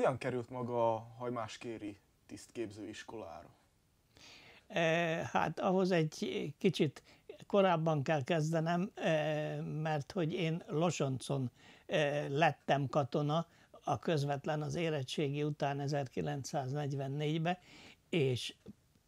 Hogyan került maga a hajmáskéri tisztképzőiskolára? E, hát ahhoz egy kicsit korábban kell kezdenem, e, mert hogy én Losoncon e, lettem katona, a közvetlen az érettségi után 1944-ben, és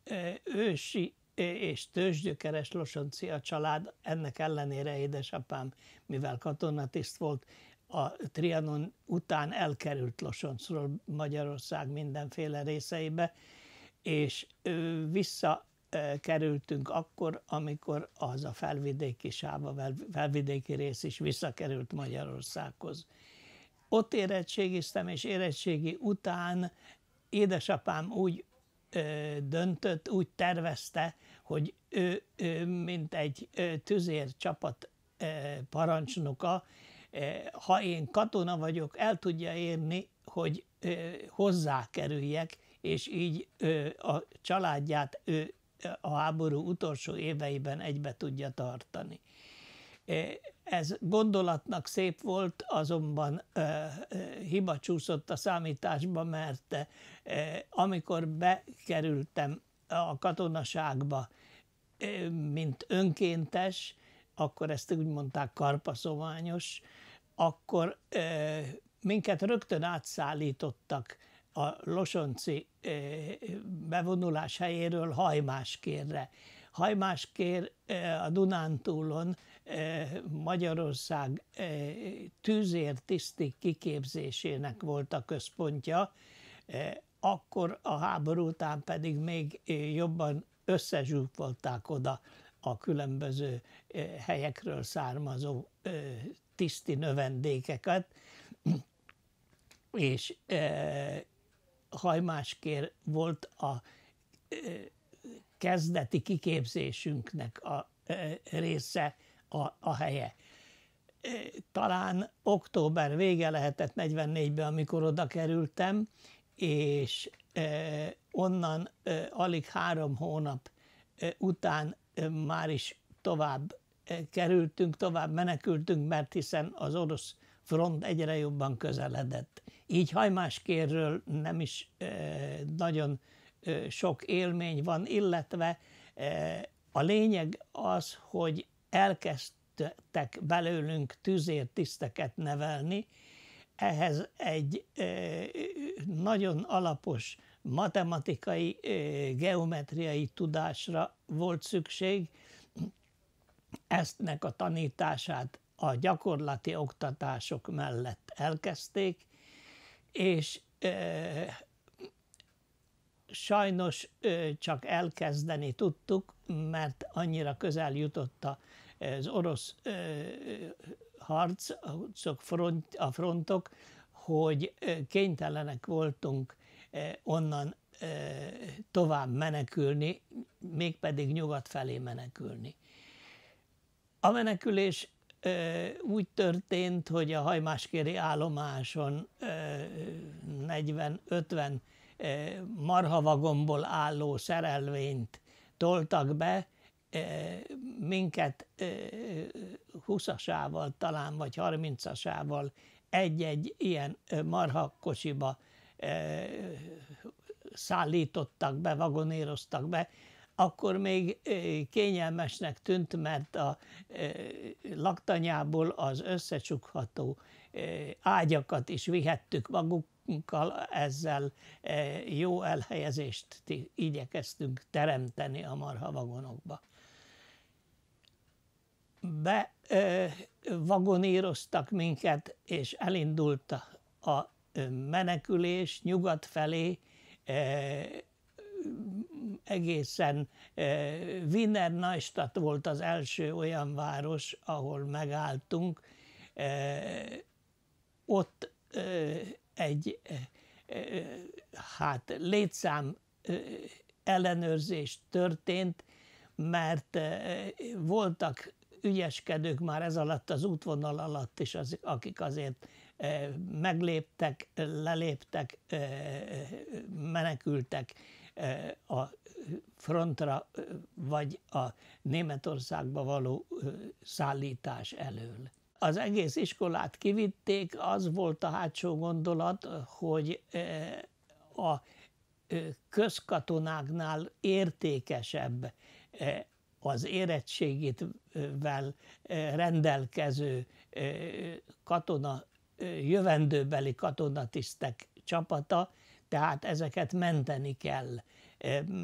e, ősi és tőzsgyökeres losonci a család, ennek ellenére édesapám, mivel katonatiszt volt, a Trianon után elkerült Losoncról Magyarország mindenféle részeibe, és visszakerültünk akkor, amikor az a felvidéki a felvidéki rész is visszakerült Magyarországhoz. Ott érettségiztem, és érettségi után édesapám úgy döntött, úgy tervezte, hogy ő, ő mint egy tüzér csapat parancsnoka, Eh, ha én katona vagyok, el tudja érni, hogy eh, hozzákerüljek, és így a családját ő a háború utolsó éveiben egybe tudja tartani. Eh, ez gondolatnak szép volt, azonban hiba csúszott a számításba, mert amikor bekerültem a katonaságba, mint önkéntes, akkor ezt úgy mondták karpaszományos, akkor minket rögtön átszállítottak a Losonci bevonulás helyéről Hajmáskérre. Hajmáskér a Dunántúlon Magyarország tűzért tűzértiszti kiképzésének volt a központja, akkor a háború után pedig még jobban összezsúfolták oda a különböző helyekről származó tiszti növendékeket, és e, Hajmáskér volt a e, kezdeti kiképzésünknek a e, része, a, a helye. E, talán október vége lehetett 44-ben, amikor oda kerültem, és e, onnan e, alig három hónap e, után e, már is tovább kerültünk tovább, menekültünk, mert hiszen az orosz front egyre jobban közeledett. Így hajmáskérről nem is nagyon sok élmény van, illetve a lényeg az, hogy elkezdtek belőlünk tiszteket nevelni, ehhez egy nagyon alapos matematikai, geometriai tudásra volt szükség, eztnek a tanítását a gyakorlati oktatások mellett elkezdték, és sajnos csak elkezdeni tudtuk, mert annyira közel jutott az orosz harc, front, a frontok, hogy kénytelenek voltunk onnan tovább menekülni, mégpedig nyugat felé menekülni. A menekülés úgy történt, hogy a hajmáskéri állomáson 40-50 marhavagomból álló szerelvényt toltak be, minket 20-asával talán, vagy 30-asával egy-egy ilyen marhakocsiba szállítottak be, vagonéroztak be, akkor még kényelmesnek tűnt, mert a laktanyából az összecsukható ágyakat is vihettük magunkkal, ezzel jó elhelyezést igyekeztünk teremteni a marhavagonokba. Be vagoníroztak minket, és elindult a menekülés nyugat felé, egészen Wiener Neustadt volt az első olyan város, ahol megálltunk. Ott egy hát létszám ellenőrzés történt, mert voltak ügyeskedők már ez alatt az útvonal alatt is, az, akik azért megléptek, leléptek, menekültek a frontra vagy a Németországba való szállítás elől. Az egész iskolát kivitték, az volt a hátsó gondolat, hogy a közkatonáknál értékesebb az érettségitvel rendelkező katona, jövendőbeli katonatisztek csapata, tehát ezeket menteni kell.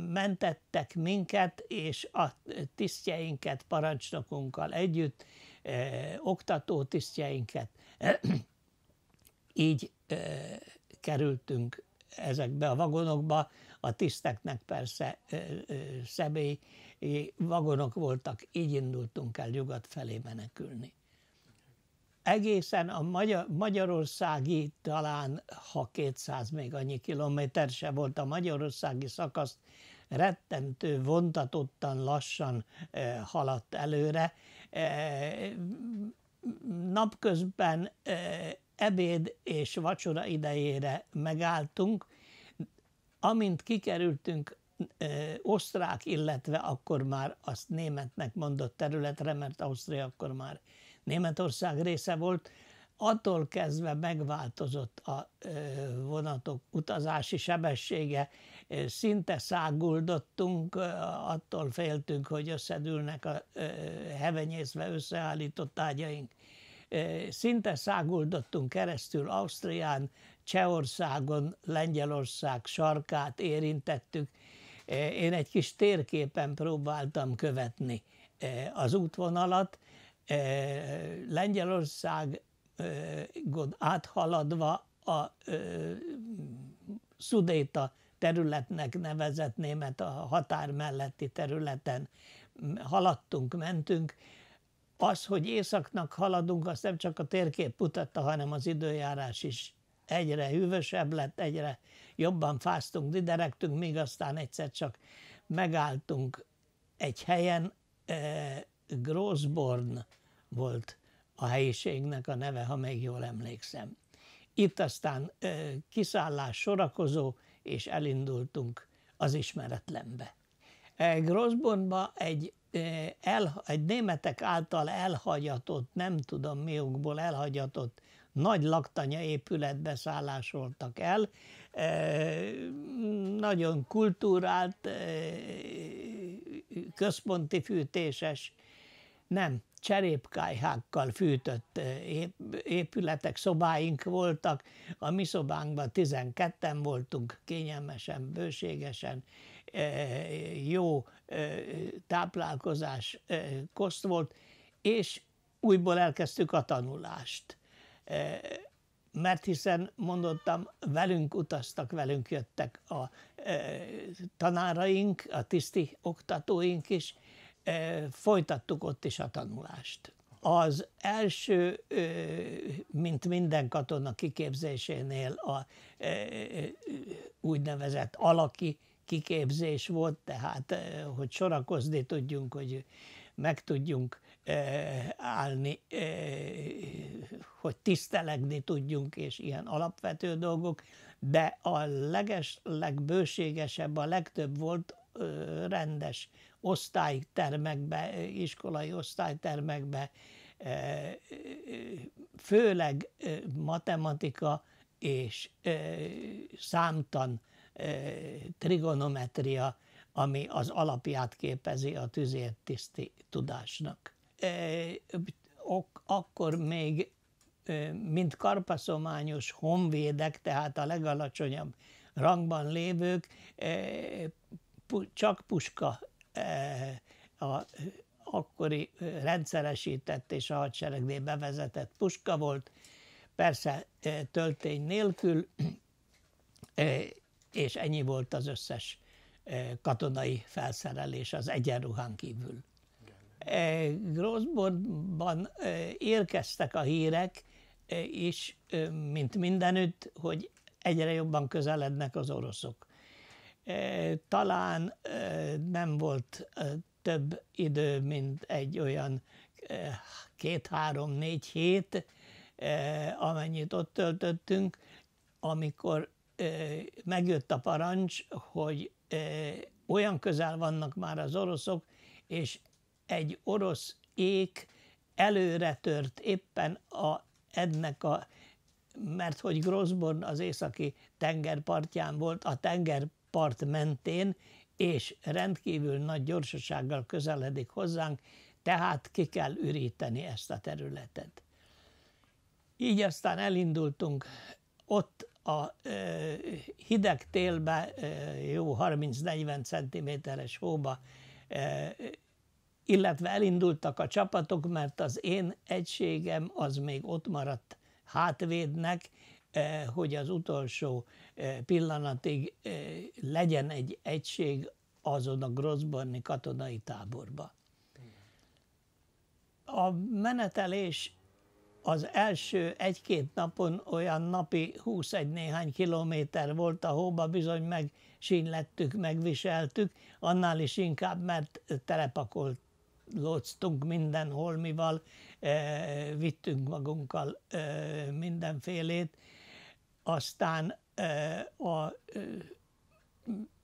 Mentettek minket és a tisztjeinket, parancsnokunkkal együtt, oktató tisztjeinket. Így kerültünk ezekbe a vagonokba, a tiszteknek persze személyi vagonok voltak, így indultunk el nyugat felé menekülni egészen a Magyar, magyarországi, talán ha 200 még annyi kilométer se volt a magyarországi szakaszt, rettentő, vontatottan, lassan eh, haladt előre. Eh, napközben eh, ebéd és vacsora idejére megálltunk, amint kikerültünk osztrák, illetve akkor már azt németnek mondott területre, mert Ausztria akkor már Németország része volt, attól kezdve megváltozott a vonatok utazási sebessége, szinte száguldottunk, attól féltünk, hogy összedülnek a hevenyészve összeállított ágyaink. Szinte száguldottunk keresztül Ausztrián, Csehországon, Lengyelország sarkát érintettük. Én egy kis térképen próbáltam követni az útvonalat, Lengyelországon áthaladva a Szudéta területnek nevezett német a határ melletti területen haladtunk, mentünk. Az, hogy északnak haladunk, azt nem csak a térkép mutatta, hanem az időjárás is egyre hűvösebb lett, egyre jobban fáztunk, diderektünk, míg aztán egyszer csak megálltunk egy helyen, eh, Grossborn volt a helyiségnek a neve, ha még jól emlékszem. Itt aztán kiszállás sorakozó, és elindultunk az ismeretlenbe. Grossbonba egy, el, egy németek által elhagyatott, nem tudom okból elhagyatott nagy laktanya épületbe szállásoltak el. Nagyon kultúrált, központi fűtéses nem, cserépkályhákkal fűtött eh, épületek, szobáink voltak, a mi szobánkban 12-en voltunk, kényelmesen, bőségesen, eh, jó eh, táplálkozás, koszt volt, és újból elkezdtük a tanulást. Mert hiszen, mondottam, velünk utaztak, velünk jöttek a tanáraink, a tiszti oktatóink is, folytattuk ott is a tanulást. Az első, mint minden katona kiképzésénél a úgynevezett alaki kiképzés volt, tehát hogy sorakozni tudjunk, hogy meg tudjunk állni, hogy tisztelegni tudjunk, és ilyen alapvető dolgok, de a leges, legbőségesebb, a legtöbb volt rendes osztálytermekbe, iskolai osztálytermekbe, főleg matematika és számtan trigonometria, ami az alapját képezi a tüzértiszti tudásnak. Akkor még, mint karpaszományos honvédek, tehát a legalacsonyabb rangban lévők csak puska e, a e, akkori e, rendszeresített és a hadseregnél bevezetett puska volt, persze töltény nélkül, és ennyi volt az összes katonai felszerelés az egyenruhán kívül. Grossbordban érkeztek a hírek is, mint mindenütt, hogy egyre jobban közelednek az oroszok talán nem volt több idő, mint egy olyan két-három-négy hét, amennyit ott töltöttünk, amikor megjött a parancs, hogy olyan közel vannak már az oroszok, és egy orosz ék előre tört éppen a, ennek a, mert hogy Grossborn az északi tengerpartján volt, a tenger part mentén, és rendkívül nagy gyorsasággal közeledik hozzánk, tehát ki kell üríteni ezt a területet. Így aztán elindultunk ott a hideg télbe, jó 30-40 cm-es hóba, illetve elindultak a csapatok, mert az én egységem az még ott maradt hátvédnek, Eh, hogy az utolsó eh, pillanatig eh, legyen egy egység azon a Grossborni katonai táborban. A menetelés az első egy-két napon olyan napi 21 néhány kilométer volt a hóba, bizony meg sínlettük, megviseltük, annál is inkább, mert telepakolt lóztunk mindenhol, mival vittünk magunkkal mindenfélét, aztán a,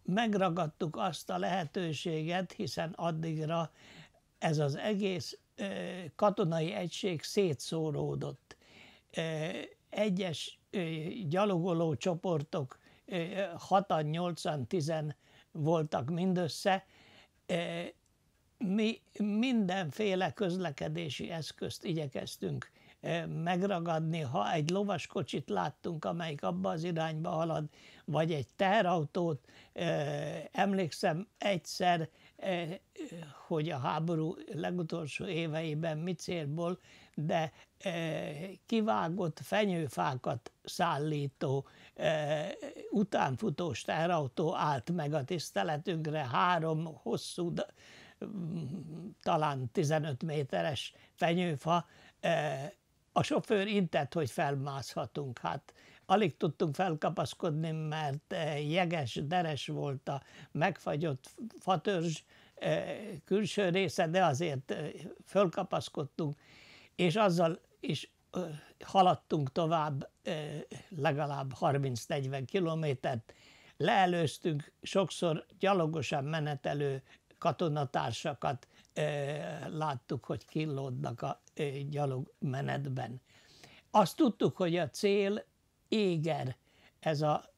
megragadtuk azt a lehetőséget, hiszen addigra ez az egész katonai egység szétszóródott. Egyes gyalogoló csoportok 6-8-10 voltak mindössze, mi mindenféle közlekedési eszközt igyekeztünk megragadni, ha egy lovaskocsit láttunk, amelyik abba az irányba halad, vagy egy teherautót. Emlékszem egyszer, hogy a háború legutolsó éveiben mi célból, de kivágott fenyőfákat szállító utánfutós teherautó állt meg a tiszteletünkre, három hosszú, talán 15 méteres fenyőfa a sofőr intett, hogy felmászhatunk. Hát alig tudtunk felkapaszkodni, mert eh, jeges, deres volt a megfagyott fatörzs eh, külső része, de azért eh, fölkapaszkodtunk, és azzal is haladtunk tovább legalább 30-40 kilométert, leelőztünk sokszor gyalogosan menetelő katonatársakat, láttuk, hogy killódnak a menetben. Azt tudtuk, hogy a cél éger, ez a,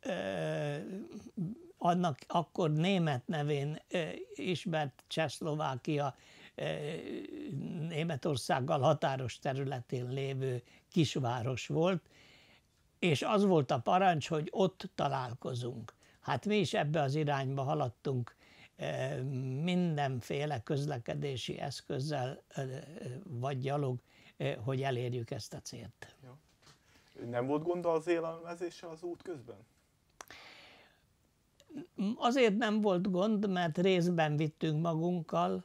annak akkor német nevén ismert Csehszlovákia Németországgal határos területén lévő kisváros volt, és az volt a parancs, hogy ott találkozunk. Hát mi is ebbe az irányba haladtunk mindenféle közlekedési eszközzel, vagy gyalog, hogy elérjük ezt a célt. Ja. Nem volt gond az élelmezése az út közben? Azért nem volt gond, mert részben vittünk magunkkal,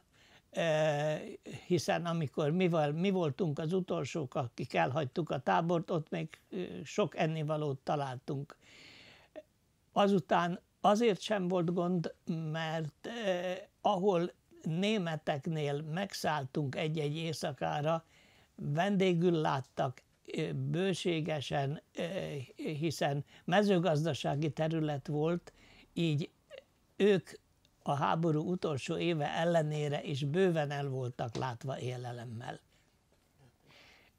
hiszen amikor mivel mi voltunk az utolsók, akik elhagytuk a tábort, ott még sok ennivalót találtunk. Azután Azért sem volt gond, mert eh, ahol németeknél megszálltunk egy-egy éjszakára, vendégül láttak eh, bőségesen, eh, hiszen mezőgazdasági terület volt, így ők a háború utolsó éve ellenére is bőven el voltak látva élelemmel.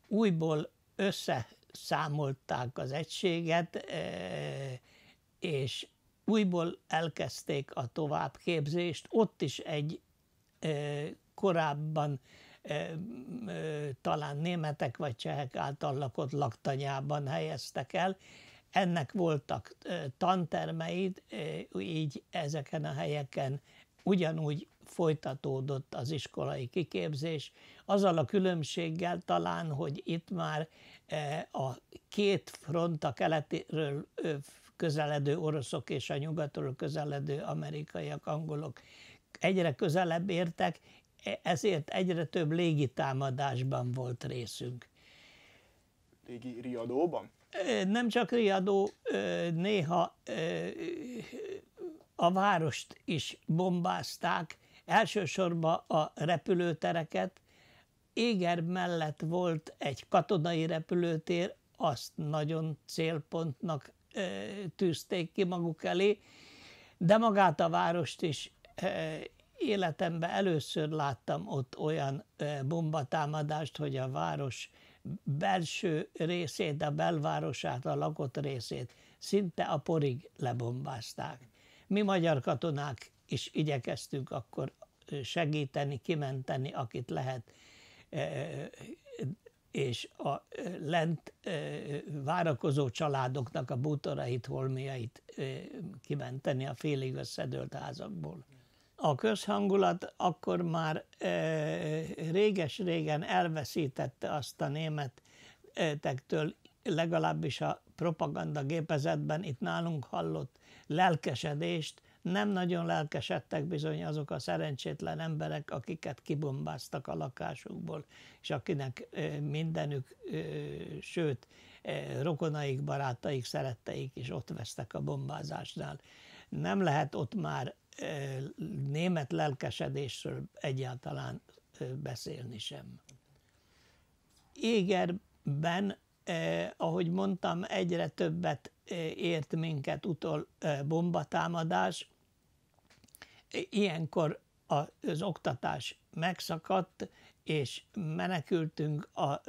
Újból összeszámolták az egységet, eh, és újból elkezdték a továbbképzést, ott is egy korábban talán németek vagy csehek által lakott laktanyában helyeztek el. Ennek voltak tantermeid, így ezeken a helyeken ugyanúgy folytatódott az iskolai kiképzés, azzal a különbséggel talán, hogy itt már a két front, a keletiről közeledő oroszok és a nyugatról közeledő amerikaiak, angolok egyre közelebb értek, e, ezért egyre több légitámadásban volt részünk. Légi riadóban? Nem csak riadó, néha a várost is bombázták, elsősorban a repülőtereket. Éger mellett volt egy katonai repülőtér, azt nagyon célpontnak tűzték ki maguk elé, de magát a várost is életemben először láttam ott olyan bombatámadást, hogy a város belső részét, a belvárosát, a lakott részét szinte a porig lebombázták. Mi magyar katonák is igyekeztünk akkor segíteni, kimenteni, akit lehet, és a lent várakozó családoknak a bútorait, holmiait kimenteni a félig összedőlt házakból. A közhangulat akkor már réges-régen elveszítette azt a németektől, legalábbis a propaganda gépezetben itt nálunk hallott lelkesedést, nem nagyon lelkesedtek bizony azok a szerencsétlen emberek, akiket kibombáztak a lakásukból, és akinek mindenük, sőt, rokonaik, barátaik, szeretteik is ott vesztek a bombázásnál. Nem lehet ott már német lelkesedésről egyáltalán beszélni sem. Égerben, eh, ahogy mondtam, egyre többet ért minket utol eh, bombatámadás, ilyenkor az oktatás megszakadt, és menekültünk a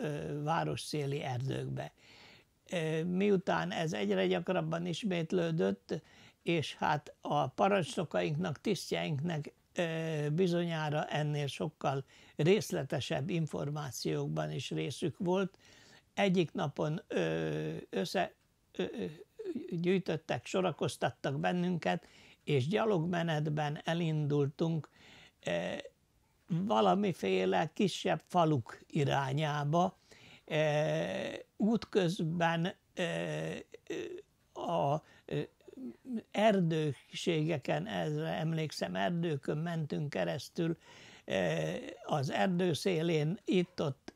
város széli erdőkbe. Miután ez egyre gyakrabban ismétlődött, és hát a parancsnokainknak, tisztjeinknek bizonyára ennél sokkal részletesebb információkban is részük volt. Egyik napon összegyűjtöttek, sorakoztattak bennünket, és gyalogmenetben elindultunk eh, valamiféle kisebb faluk irányába. Eh, útközben eh, a erdőségeken, ezre emlékszem, erdőkön mentünk keresztül, az erdő szélén itt-ott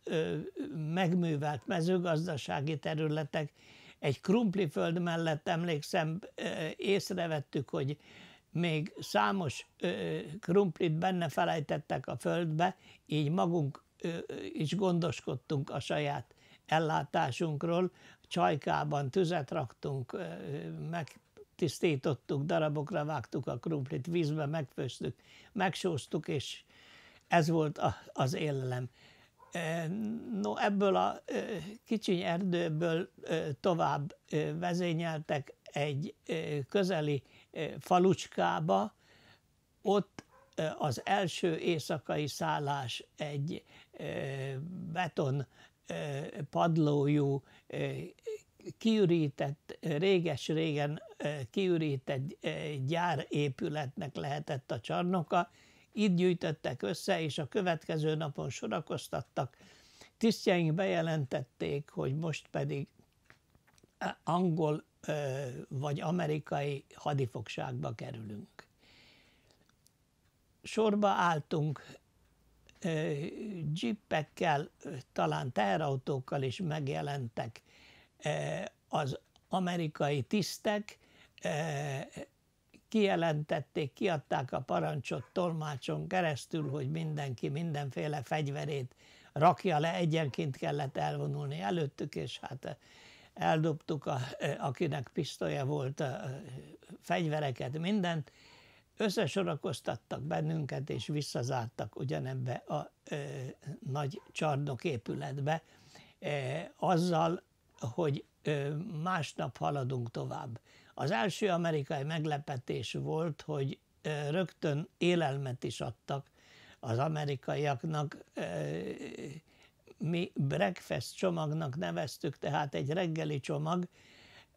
megművelt mezőgazdasági területek, egy krumpliföld mellett emlékszem, észrevettük, hogy még számos krumplit benne felejtettek a földbe, így magunk is gondoskodtunk a saját ellátásunkról, csajkában tüzet raktunk, megtisztítottuk, darabokra vágtuk a krumplit, vízbe megfőztük, megsóztuk, és ez volt az élelem. No, ebből a kicsiny erdőből tovább vezényeltek egy közeli falucskába, ott az első éjszakai szállás egy beton padlójú, kiürített, réges-régen kiürített gyárépületnek lehetett a csarnoka, így gyűjtöttek össze, és a következő napon sorakoztattak. Tisztjeink bejelentették, hogy most pedig eh, angol eh, vagy amerikai hadifogságba kerülünk. Sorba álltunk, eh, jeepekkel, talán teherautókkal is megjelentek az amerikai tisztek, kijelentették, kiadták a parancsot tolmácson keresztül, hogy mindenki mindenféle fegyverét rakja le, egyenként kellett elvonulni előttük, és hát eh, eldobtuk, a, eh, akinek pisztolya volt, a eh, fegyvereket, mindent, összesorakoztattak bennünket, és visszazártak ugyanebbe a a nagy csarnok épületbe, azzal, hogy másnap haladunk tovább. Az első amerikai meglepetés volt, hogy rögtön élelmet is adtak az amerikaiaknak, mi breakfast csomagnak neveztük, tehát egy reggeli csomag,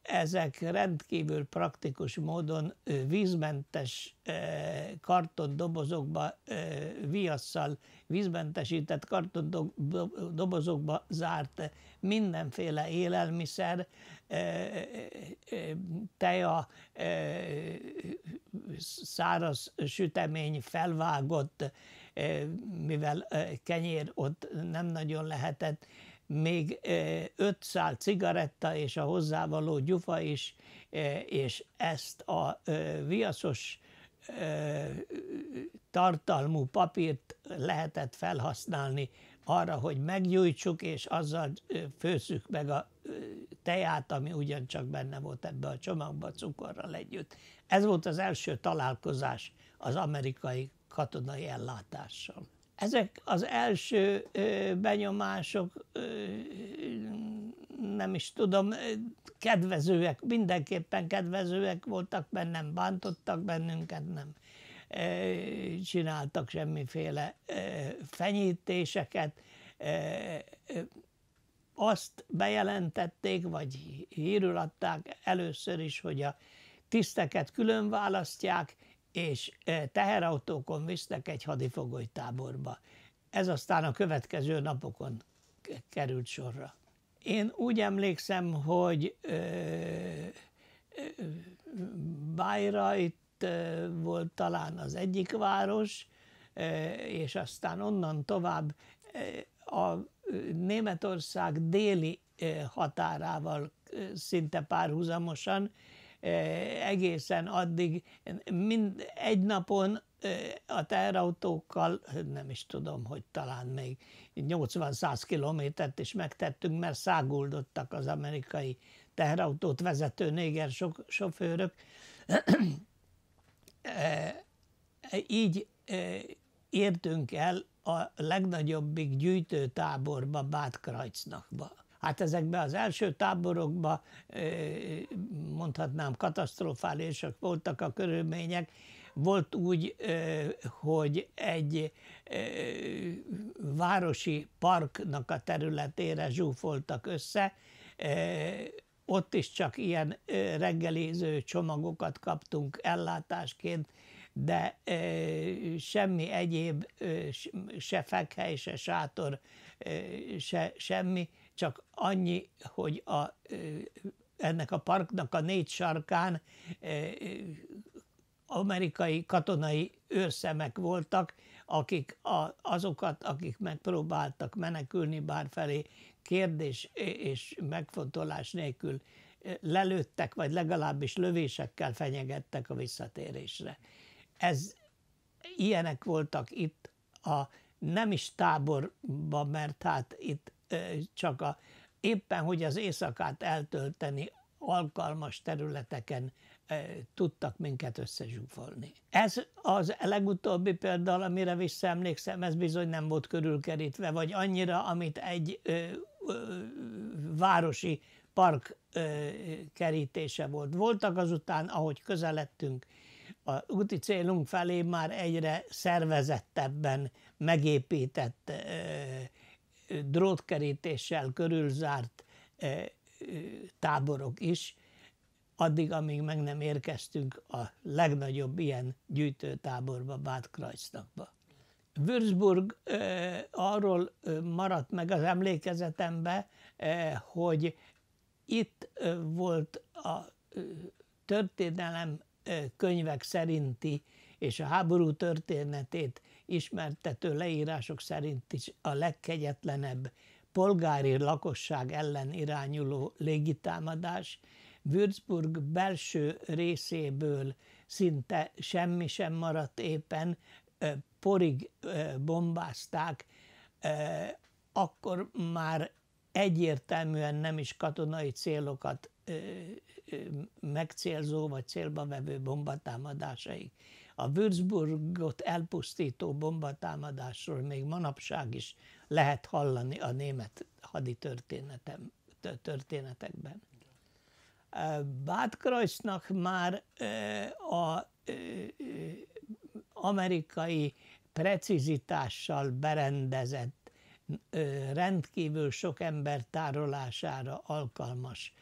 ezek rendkívül praktikus módon vízmentes kartondobozokba, viasszal vízmentesített kartondobozokba zárt mindenféle élelmiszer, teja, száraz sütemény felvágott, mivel kenyér ott nem nagyon lehetett, még szál cigaretta és a hozzávaló gyufa is, és ezt a viaszos tartalmú papírt lehetett felhasználni arra, hogy meggyújtsuk, és azzal főszük meg a teját, ami ugyancsak benne volt ebbe a csomagba cukorral együtt. Ez volt az első találkozás az amerikai katonai ellátással. Ezek az első benyomások, nem is tudom, kedvezőek, mindenképpen kedvezőek voltak, bennem, nem bántottak bennünket, nem csináltak semmiféle fenyítéseket. Azt bejelentették, vagy hírül adták először is, hogy a tiszteket külön választják, és teherautókon visznek egy hadifogoly táborba. Ez aztán a következő napokon került sorra. Én úgy emlékszem, hogy ö, ö, volt talán az egyik város, és aztán onnan tovább a Németország déli határával szinte párhuzamosan egészen addig mind egy napon a teherautókkal, nem is tudom, hogy talán még 80-100 kilométert is megtettünk, mert száguldottak az amerikai teherautót vezető néger so- sofőrök. Így értünk el a legnagyobbik gyűjtőtáborba, Bátkrajcnakba. Hát ezekben az első táborokban mondhatnám katasztrofálisak voltak a körülmények. Volt úgy, hogy egy városi parknak a területére zsúfoltak össze, ott is csak ilyen reggeliző csomagokat kaptunk ellátásként, de semmi egyéb, se fekhely, se sátor, se semmi, csak annyi, hogy a, ennek a parknak a négy sarkán amerikai katonai őrszemek voltak, akik a, azokat, akik megpróbáltak menekülni bárfelé, kérdés és megfontolás nélkül lelőttek, vagy legalábbis lövésekkel fenyegettek a visszatérésre. Ez ilyenek voltak itt a nem is táborban, mert hát itt csak a, éppen, hogy az éjszakát eltölteni alkalmas területeken tudtak minket összezsúfolni. Ez az legutóbbi például, amire visszaemlékszem, ez bizony nem volt körülkerítve, vagy annyira, amit egy ö, ö, városi park ö, kerítése volt. Voltak azután, ahogy közeledtünk a úti célunk felé, már egyre szervezettebben megépített ö, drótkerítéssel körülzárt táborok is, addig, amíg meg nem érkeztünk a legnagyobb ilyen gyűjtőtáborba, Bad Kreuznachba. Würzburg arról maradt meg az emlékezetembe, hogy itt volt a történelem könyvek szerinti és a háború történetét ismertető leírások szerint is a legkegyetlenebb polgári lakosság ellen irányuló légitámadás Würzburg belső részéből szinte semmi sem maradt éppen, porig bombázták, akkor már egyértelműen nem is katonai célokat megcélzó vagy célba vevő bombatámadásaik, a Würzburgot elpusztító bombatámadásról még manapság is lehet hallani a német hadi történetekben. Bátkrajcnak már a amerikai precizitással berendezett, rendkívül sok ember tárolására alkalmas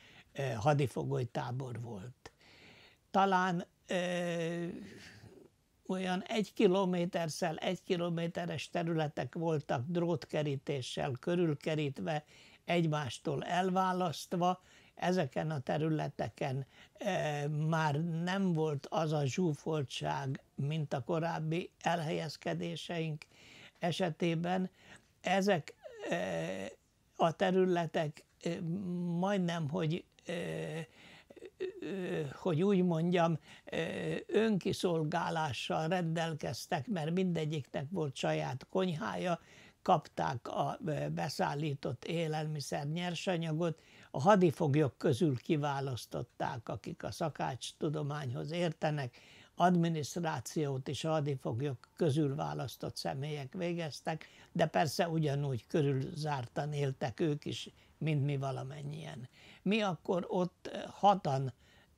hadifogolytábor volt. Talán olyan egy kilométerszel egy kilométeres területek voltak drótkerítéssel körülkerítve, egymástól elválasztva, ezeken a területeken e, már nem volt az a zsúfoltság, mint a korábbi elhelyezkedéseink esetében. Ezek e, a területek e, majdnem, hogy e, hogy úgy mondjam, önkiszolgálással rendelkeztek, mert mindegyiknek volt saját konyhája, kapták a beszállított élelmiszer nyersanyagot, a hadifoglyok közül kiválasztották, akik a szakács tudományhoz értenek, adminisztrációt is a hadifoglyok közül választott személyek végeztek, de persze ugyanúgy körülzártan éltek ők is, mint mi valamennyien mi akkor ott eh, hatan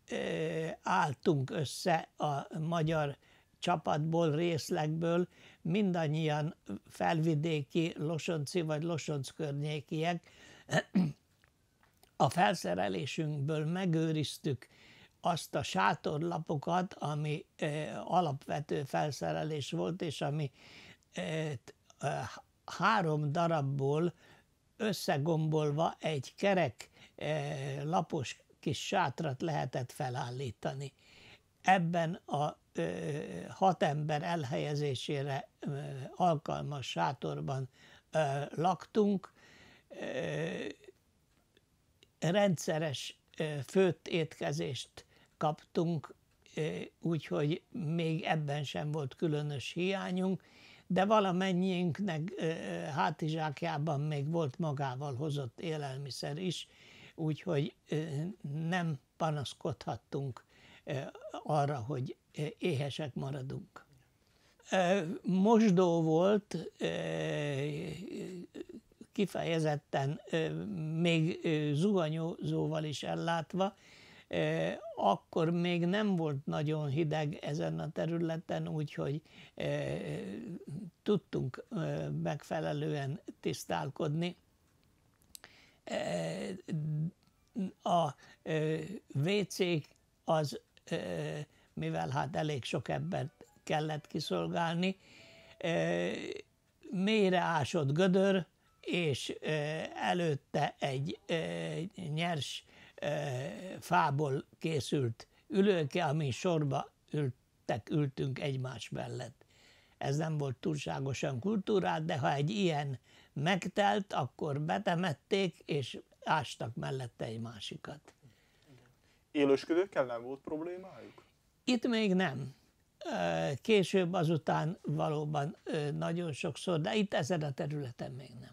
eh, álltunk össze a magyar csapatból, részlegből, mindannyian felvidéki, losonci vagy losonc környékiek. A felszerelésünkből megőriztük azt a sátorlapokat, ami eh, alapvető felszerelés volt, és ami három darabból összegombolva egy kerek Eh, lapos kis sátrat lehetett felállítani. Ebben a hat ember elhelyezésére alkalmas sátorban laktunk, rendszeres főtt étkezést kaptunk, úgyhogy még ebben sem volt különös hiányunk, de valamennyiünknek hátizsákjában még volt magával hozott élelmiszer is, úgyhogy nem panaszkodhattunk arra, hogy éhesek maradunk. Mosdó volt, kifejezetten még zuhanyozóval is ellátva, akkor még nem volt nagyon hideg ezen a területen, úgyhogy tudtunk megfelelően tisztálkodni a wc az, mivel hát elég sok embert kellett kiszolgálni, mélyre ásott gödör, és előtte egy nyers fából készült ülőke, amin sorba ültek, ültünk egymás mellett. Ez nem volt túlságosan kultúrát, de ha egy ilyen megtelt, akkor betemették, és ástak mellette egy másikat. Élősködőkkel nem volt problémájuk? Itt még nem. Később azután valóban nagyon sokszor, de itt ezen a területen még nem.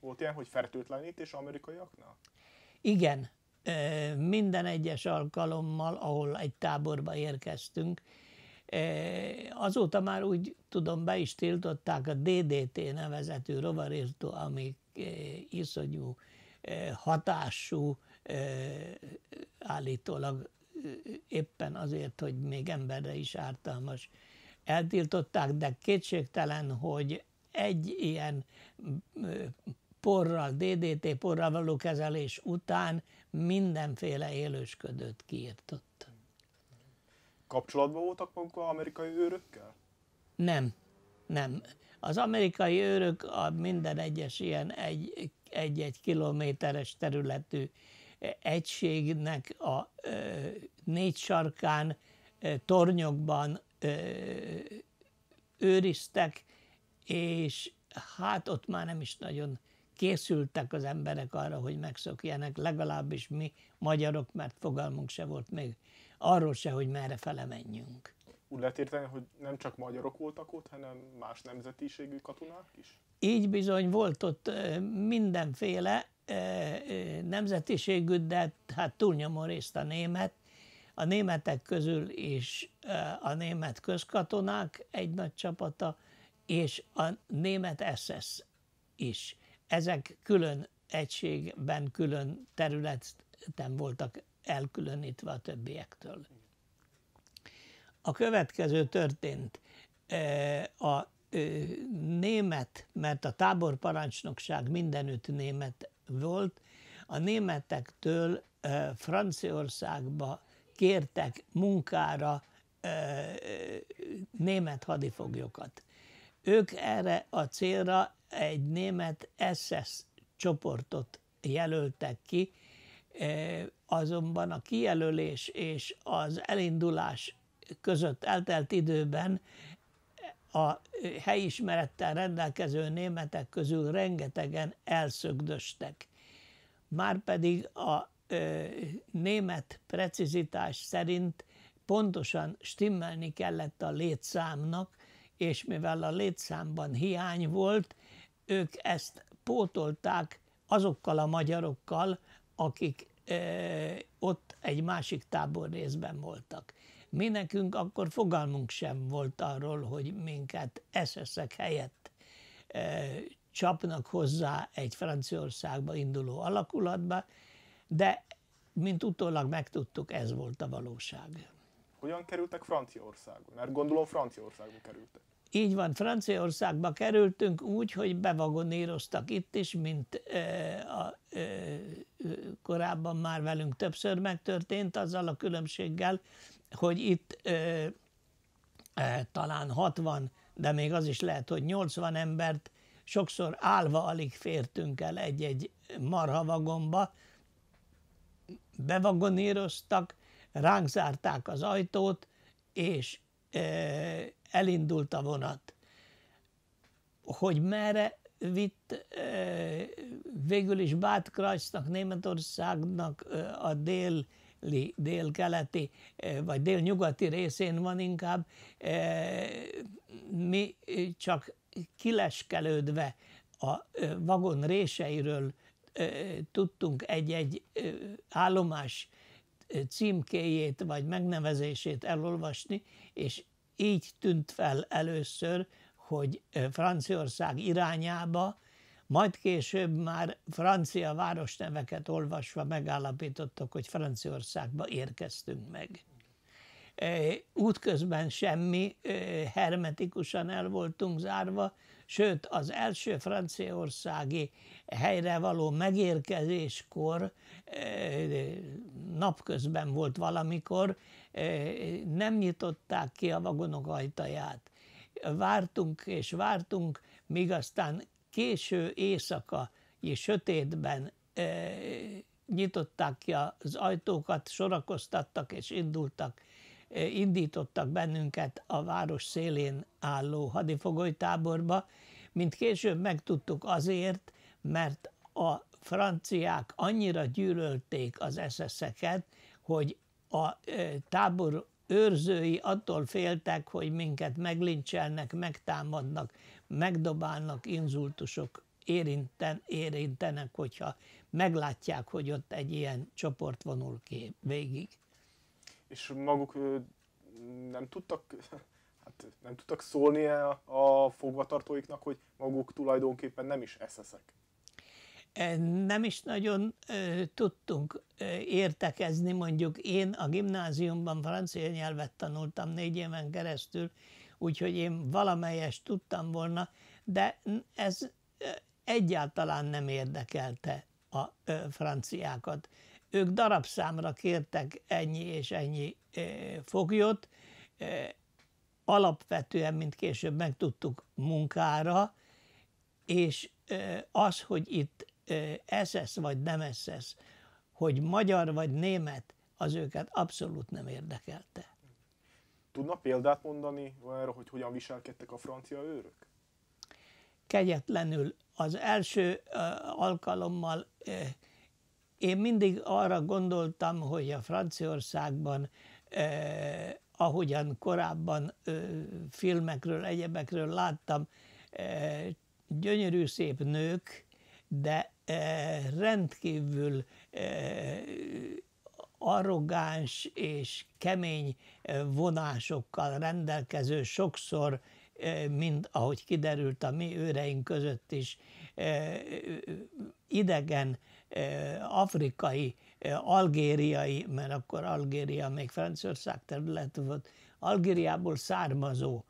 Volt ilyen, hogy fertőtlenítés amerikaiaknál? Igen. Minden egyes alkalommal, ahol egy táborba érkeztünk, Azóta már úgy tudom, be is tiltották a DDT nevezetű rovarírtó, ami iszonyú hatású, állítólag éppen azért, hogy még emberre is ártalmas. Eltiltották, de kétségtelen, hogy egy ilyen porral, DDT porral való kezelés után mindenféle élősködőt kiirtott kapcsolatban voltak az amerikai őrökkel? Nem, nem. Az amerikai őrök a minden egyes ilyen egy-egy kilométeres területű egységnek a ö, négy sarkán ö, tornyokban ö, őriztek, és hát ott már nem is nagyon készültek az emberek arra, hogy megszokjanak, legalábbis mi magyarok, mert fogalmunk se volt még arról se, hogy merre fele menjünk. Úgy lehet érteni, hogy nem csak magyarok voltak ott, hanem más nemzetiségű katonák is? Így bizony volt ott mindenféle nemzetiségű, de hát túlnyomó részt a német, a németek közül is a német közkatonák egy nagy csapata, és a német SS is. Ezek külön egységben, külön területen voltak elkülönítve a többiektől. A következő történt. A német, mert a táborparancsnokság mindenütt német volt, a németektől Franciaországba kértek munkára német hadifoglyokat. Ők erre a célra egy német SS csoportot jelöltek ki, azonban a kijelölés és az elindulás között eltelt időben a helyismerettel rendelkező németek közül rengetegen elszögdöstek. Márpedig a ö, német precizitás szerint pontosan stimmelni kellett a létszámnak, és mivel a létszámban hiány volt, ők ezt pótolták azokkal a magyarokkal, akik ott egy másik tábor részben voltak. Mi nekünk akkor fogalmunk sem volt arról, hogy minket SS-ek helyett csapnak hozzá egy Franciaországba induló alakulatba, de mint utólag megtudtuk, ez volt a valóság. Hogyan kerültek Franciaországba? Mert gondolom Franciaországba kerültek. Így van, Franciaországba kerültünk úgy, hogy bevagoníroztak itt is, mint ö, a, ö, korábban már velünk többször megtörtént, azzal a különbséggel, hogy itt ö, ö, talán 60, de még az is lehet, hogy 80 embert sokszor állva alig fértünk el egy-egy marhavagomba, bevagoníroztak, ránk zárták az ajtót, és e, elindult a vonat. Hogy merre vitt végül is Bátkrajcnak, Németországnak a dél délkeleti vagy délnyugati részén van inkább, mi csak kileskelődve a vagon réseiről tudtunk egy-egy állomás címkéjét vagy megnevezését elolvasni, és így tűnt fel először, hogy Franciaország irányába, majd később már francia városneveket olvasva megállapítottak, hogy Franciaországba érkeztünk meg. Útközben semmi, hermetikusan el voltunk zárva, sőt az első franciaországi helyre való megérkezéskor napközben volt valamikor, nem nyitották ki a vagonok ajtaját. Vártunk és vártunk, míg aztán késő éjszaka, sötétben nyitották ki az ajtókat, sorakoztattak és indultak, indítottak bennünket a város szélén álló hadifogolytáborba, mint később megtudtuk azért, mert a franciák annyira gyűlölték az SS-eket, hogy a tábor őrzői attól féltek, hogy minket meglincselnek, megtámadnak, megdobálnak, inzultusok érinten, érintenek, hogyha meglátják, hogy ott egy ilyen csoport vonul ki végig. És maguk nem tudtak, hát nem tudtak szólni a fogvatartóiknak, hogy maguk tulajdonképpen nem is eszeszek? nem is nagyon tudtunk értekezni, mondjuk én a gimnáziumban francia nyelvet tanultam négy éven keresztül, úgyhogy én valamelyest tudtam volna, de ez egyáltalán nem érdekelte a franciákat. Ők darabszámra kértek ennyi és ennyi foglyot, alapvetően, mint később megtudtuk, munkára, és az, hogy itt SS vagy nem SS, hogy magyar vagy német, az őket abszolút nem érdekelte. Tudna példát mondani arra, hogy hogyan viselkedtek a francia őrök? Kegyetlenül. Az első alkalommal én mindig arra gondoltam, hogy a Franciaországban, eh, ahogyan korábban eh, filmekről, egyebekről láttam, eh, gyönyörű szép nők, de e, rendkívül e, arrogáns és kemény e, vonásokkal rendelkező, sokszor, mint ahogy kiderült a mi őreink között is, idegen afrikai, algériai, mert akkor Algéria még Franciaország terület volt, Algériából származó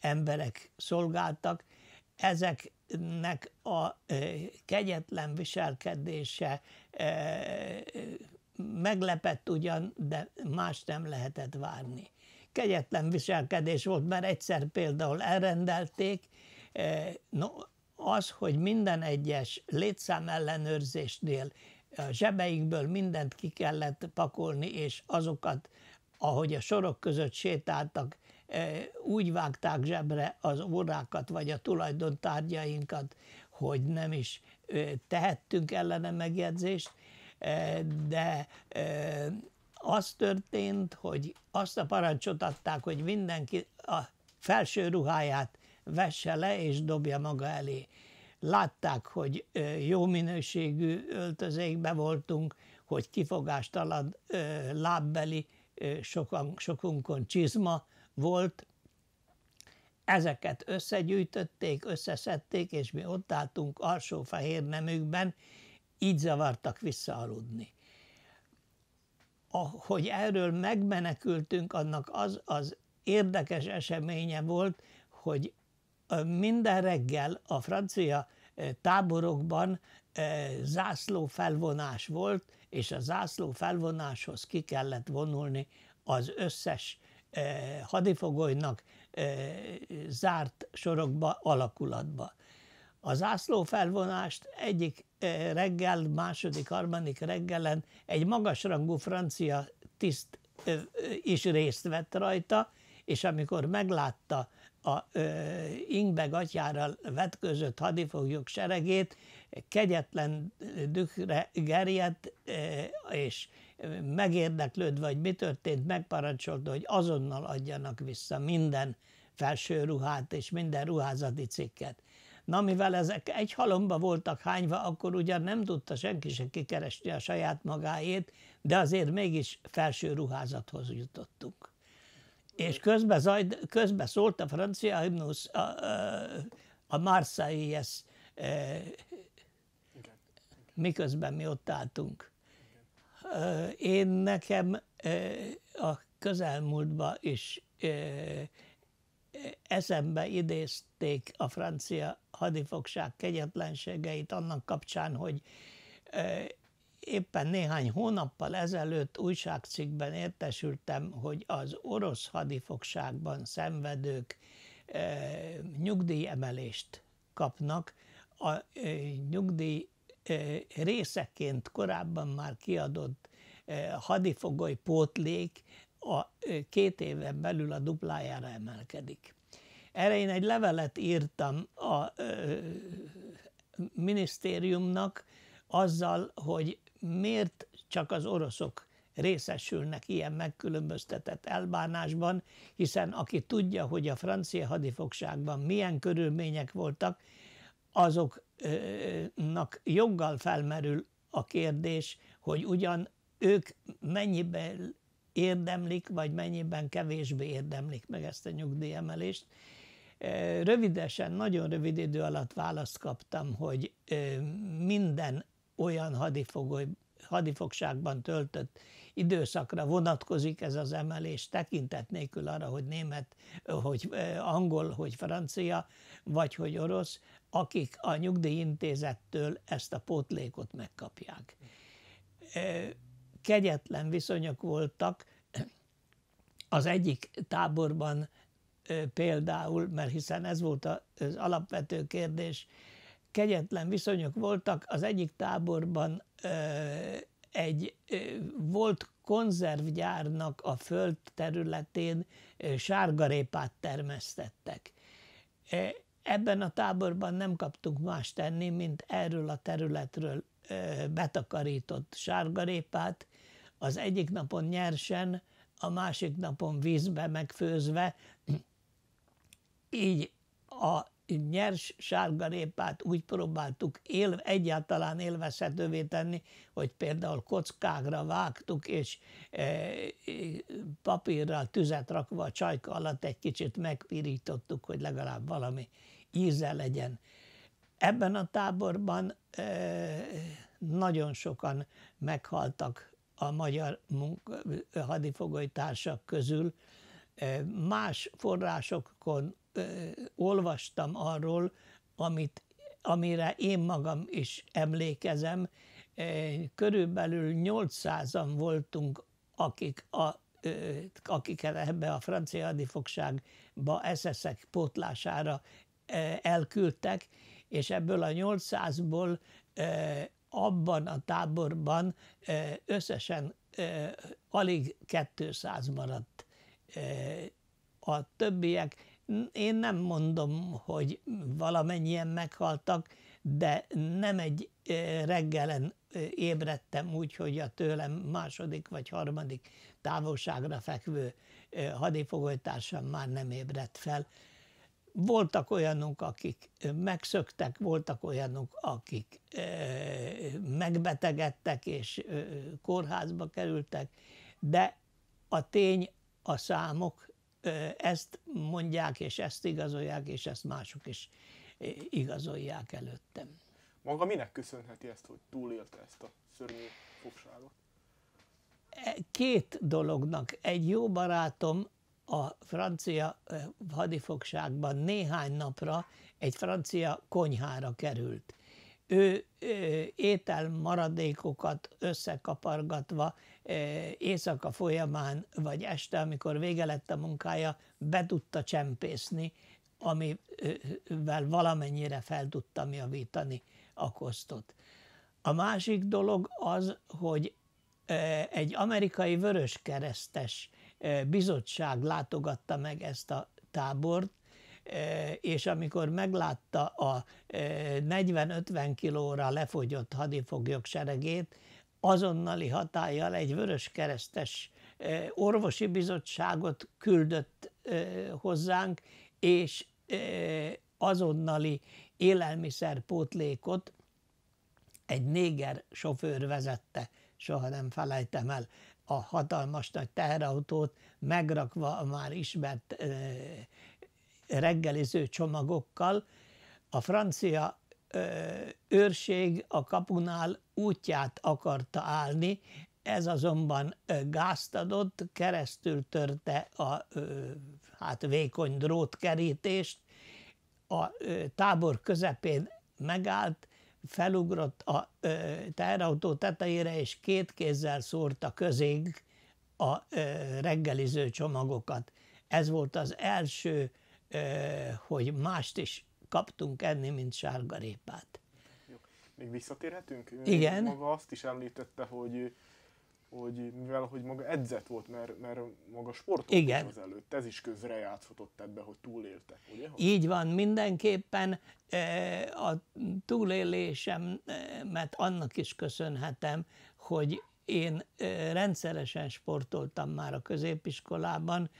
emberek szolgáltak, ezek nek a e, kegyetlen viselkedése e, e, meglepett ugyan, de más nem lehetett várni. Kegyetlen viselkedés volt, mert egyszer például elrendelték, no, az, hogy minden egyes létszám ellenőrzésnél a zsebeikből mindent ki kellett pakolni, és azokat, ahogy a sorok között sétáltak, úgy vágták zsebre az órákat vagy a tulajdontárgyainkat, hogy nem is tehettünk ellene megjegyzést, de az történt, hogy azt a parancsot adták, hogy mindenki a felső ruháját vesse le és dobja maga elé. Látták, hogy jó minőségű öltözékbe voltunk, hogy kifogástalan lábbeli, sokan, sokunkon csizma, volt, ezeket összegyűjtötték, összeszedték, és mi ott álltunk alsó fehér nemükben, így zavartak aludni. Hogy erről megmenekültünk, annak az az érdekes eseménye volt, hogy minden reggel a francia táborokban zászló felvonás volt, és a zászló felvonáshoz ki kellett vonulni az összes hadifogolynak zárt sorokba, alakulatba. A zászlófelvonást egyik reggel, második, harmadik reggelen egy magasrangú francia tiszt is részt vett rajta, és amikor meglátta a Ingbeg atyára vetközött hadifoglyok seregét, kegyetlen dühre gerjedt, és megérdeklődve, hogy mi történt, megparancsolta, hogy azonnal adjanak vissza minden felső ruhát és minden ruházati cikket. Na, mivel ezek egy halomba voltak hányva, akkor ugyan nem tudta senki se kikeresni a saját magáét, de azért mégis felső ruházathoz jutottunk. És közben, zajd, közben szólt a francia himnusz, a, a, a eh, miközben mi ott álltunk. Én nekem a közelmúltban is eszembe idézték a francia hadifogság kegyetlenségeit annak kapcsán, hogy éppen néhány hónappal ezelőtt újságcikkben értesültem, hogy az orosz hadifogságban szenvedők nyugdíjemelést kapnak, a nyugdíj részeként korábban már kiadott hadifogoly pótlék a két éven belül a duplájára emelkedik. Erre én egy levelet írtam a minisztériumnak azzal, hogy miért csak az oroszok részesülnek ilyen megkülönböztetett elbánásban, hiszen aki tudja, hogy a francia hadifogságban milyen körülmények voltak, azok nak joggal felmerül a kérdés, hogy ugyan ők mennyiben érdemlik, vagy mennyiben kevésbé érdemlik meg ezt a nyugdíjemelést. Rövidesen, nagyon rövid idő alatt választ kaptam, hogy minden olyan hadifogságban töltött időszakra vonatkozik ez az emelés tekintet nélkül arra, hogy német, hogy angol, hogy francia, vagy hogy orosz, akik a nyugdíjintézettől ezt a pótlékot megkapják. Kegyetlen viszonyok voltak, az egyik táborban például, mert hiszen ez volt az alapvető kérdés, kegyetlen viszonyok voltak, az egyik táborban egy volt konzervgyárnak a föld területén sárgarépát termesztettek. Ebben a táborban nem kaptunk más tenni, mint erről a területről betakarított sárgarépát, az egyik napon nyersen, a másik napon vízbe megfőzve, így a nyers sárgarépát úgy próbáltuk él, egyáltalán élvezhetővé tenni, hogy például kockákra vágtuk, és e, e papírral tüzet rakva a csajka alatt egy kicsit megpirítottuk, hogy legalább valami íze legyen. Ebben a táborban e, nagyon sokan meghaltak a magyar e, hadifogolytársak közül, e, más forrásokon olvastam arról, amit, amire én magam is emlékezem, körülbelül 800-an voltunk, akik a akik ebbe a francia adifogságba eszeszek pótlására elküldtek, és ebből a 800-ból abban a táborban összesen alig 200 maradt. A többiek én nem mondom, hogy valamennyien meghaltak, de nem egy reggelen ébredtem úgy, hogy a tőlem második vagy harmadik távolságra fekvő hadifogolytársam már nem ébredt fel. Voltak olyanok, akik megszöktek, voltak olyanok, akik megbetegedtek és kórházba kerültek, de a tény, a számok ezt mondják, és ezt igazolják, és ezt mások is igazolják előttem. Maga minek köszönheti ezt, hogy túlélte ezt a szörnyű fogságot? E, két dolognak. Egy jó barátom a francia hadifogságban néhány napra egy francia konyhára került ő, ő ételmaradékokat összekapargatva éjszaka folyamán, vagy este, amikor vége lett a munkája, be tudta csempészni, amivel valamennyire fel tudtam javítani a kosztot. A másik dolog az, hogy egy amerikai vöröskeresztes bizottság látogatta meg ezt a tábort, és amikor meglátta a 40-50 kilóra lefogyott hadifoglyok seregét, azonnali hatállyal egy vöröskeresztes orvosi bizottságot küldött hozzánk, és azonnali élelmiszerpótlékot egy néger sofőr vezette, soha nem felejtem el, a hatalmas nagy teherautót megrakva a már ismert reggeliző csomagokkal, a francia őrség a kapunál útját akarta állni, ez azonban gázt adott, keresztül törte a hát vékony drótkerítést, a tábor közepén megállt, felugrott a teherautó tetejére, és két kézzel szórta közénk a reggeliző csomagokat. Ez volt az első hogy mást is kaptunk enni, mint sárgarépát. Még visszatérhetünk? Igen. Maga azt is említette, hogy hogy mivel hogy maga edzett volt, mert, mert maga sportolt Igen. az előtt, ez is közre játszhatott ebbe, hogy túlélte. ugye? Hogy... Így van, mindenképpen a túlélésem, mert annak is köszönhetem, hogy én rendszeresen sportoltam már a középiskolában,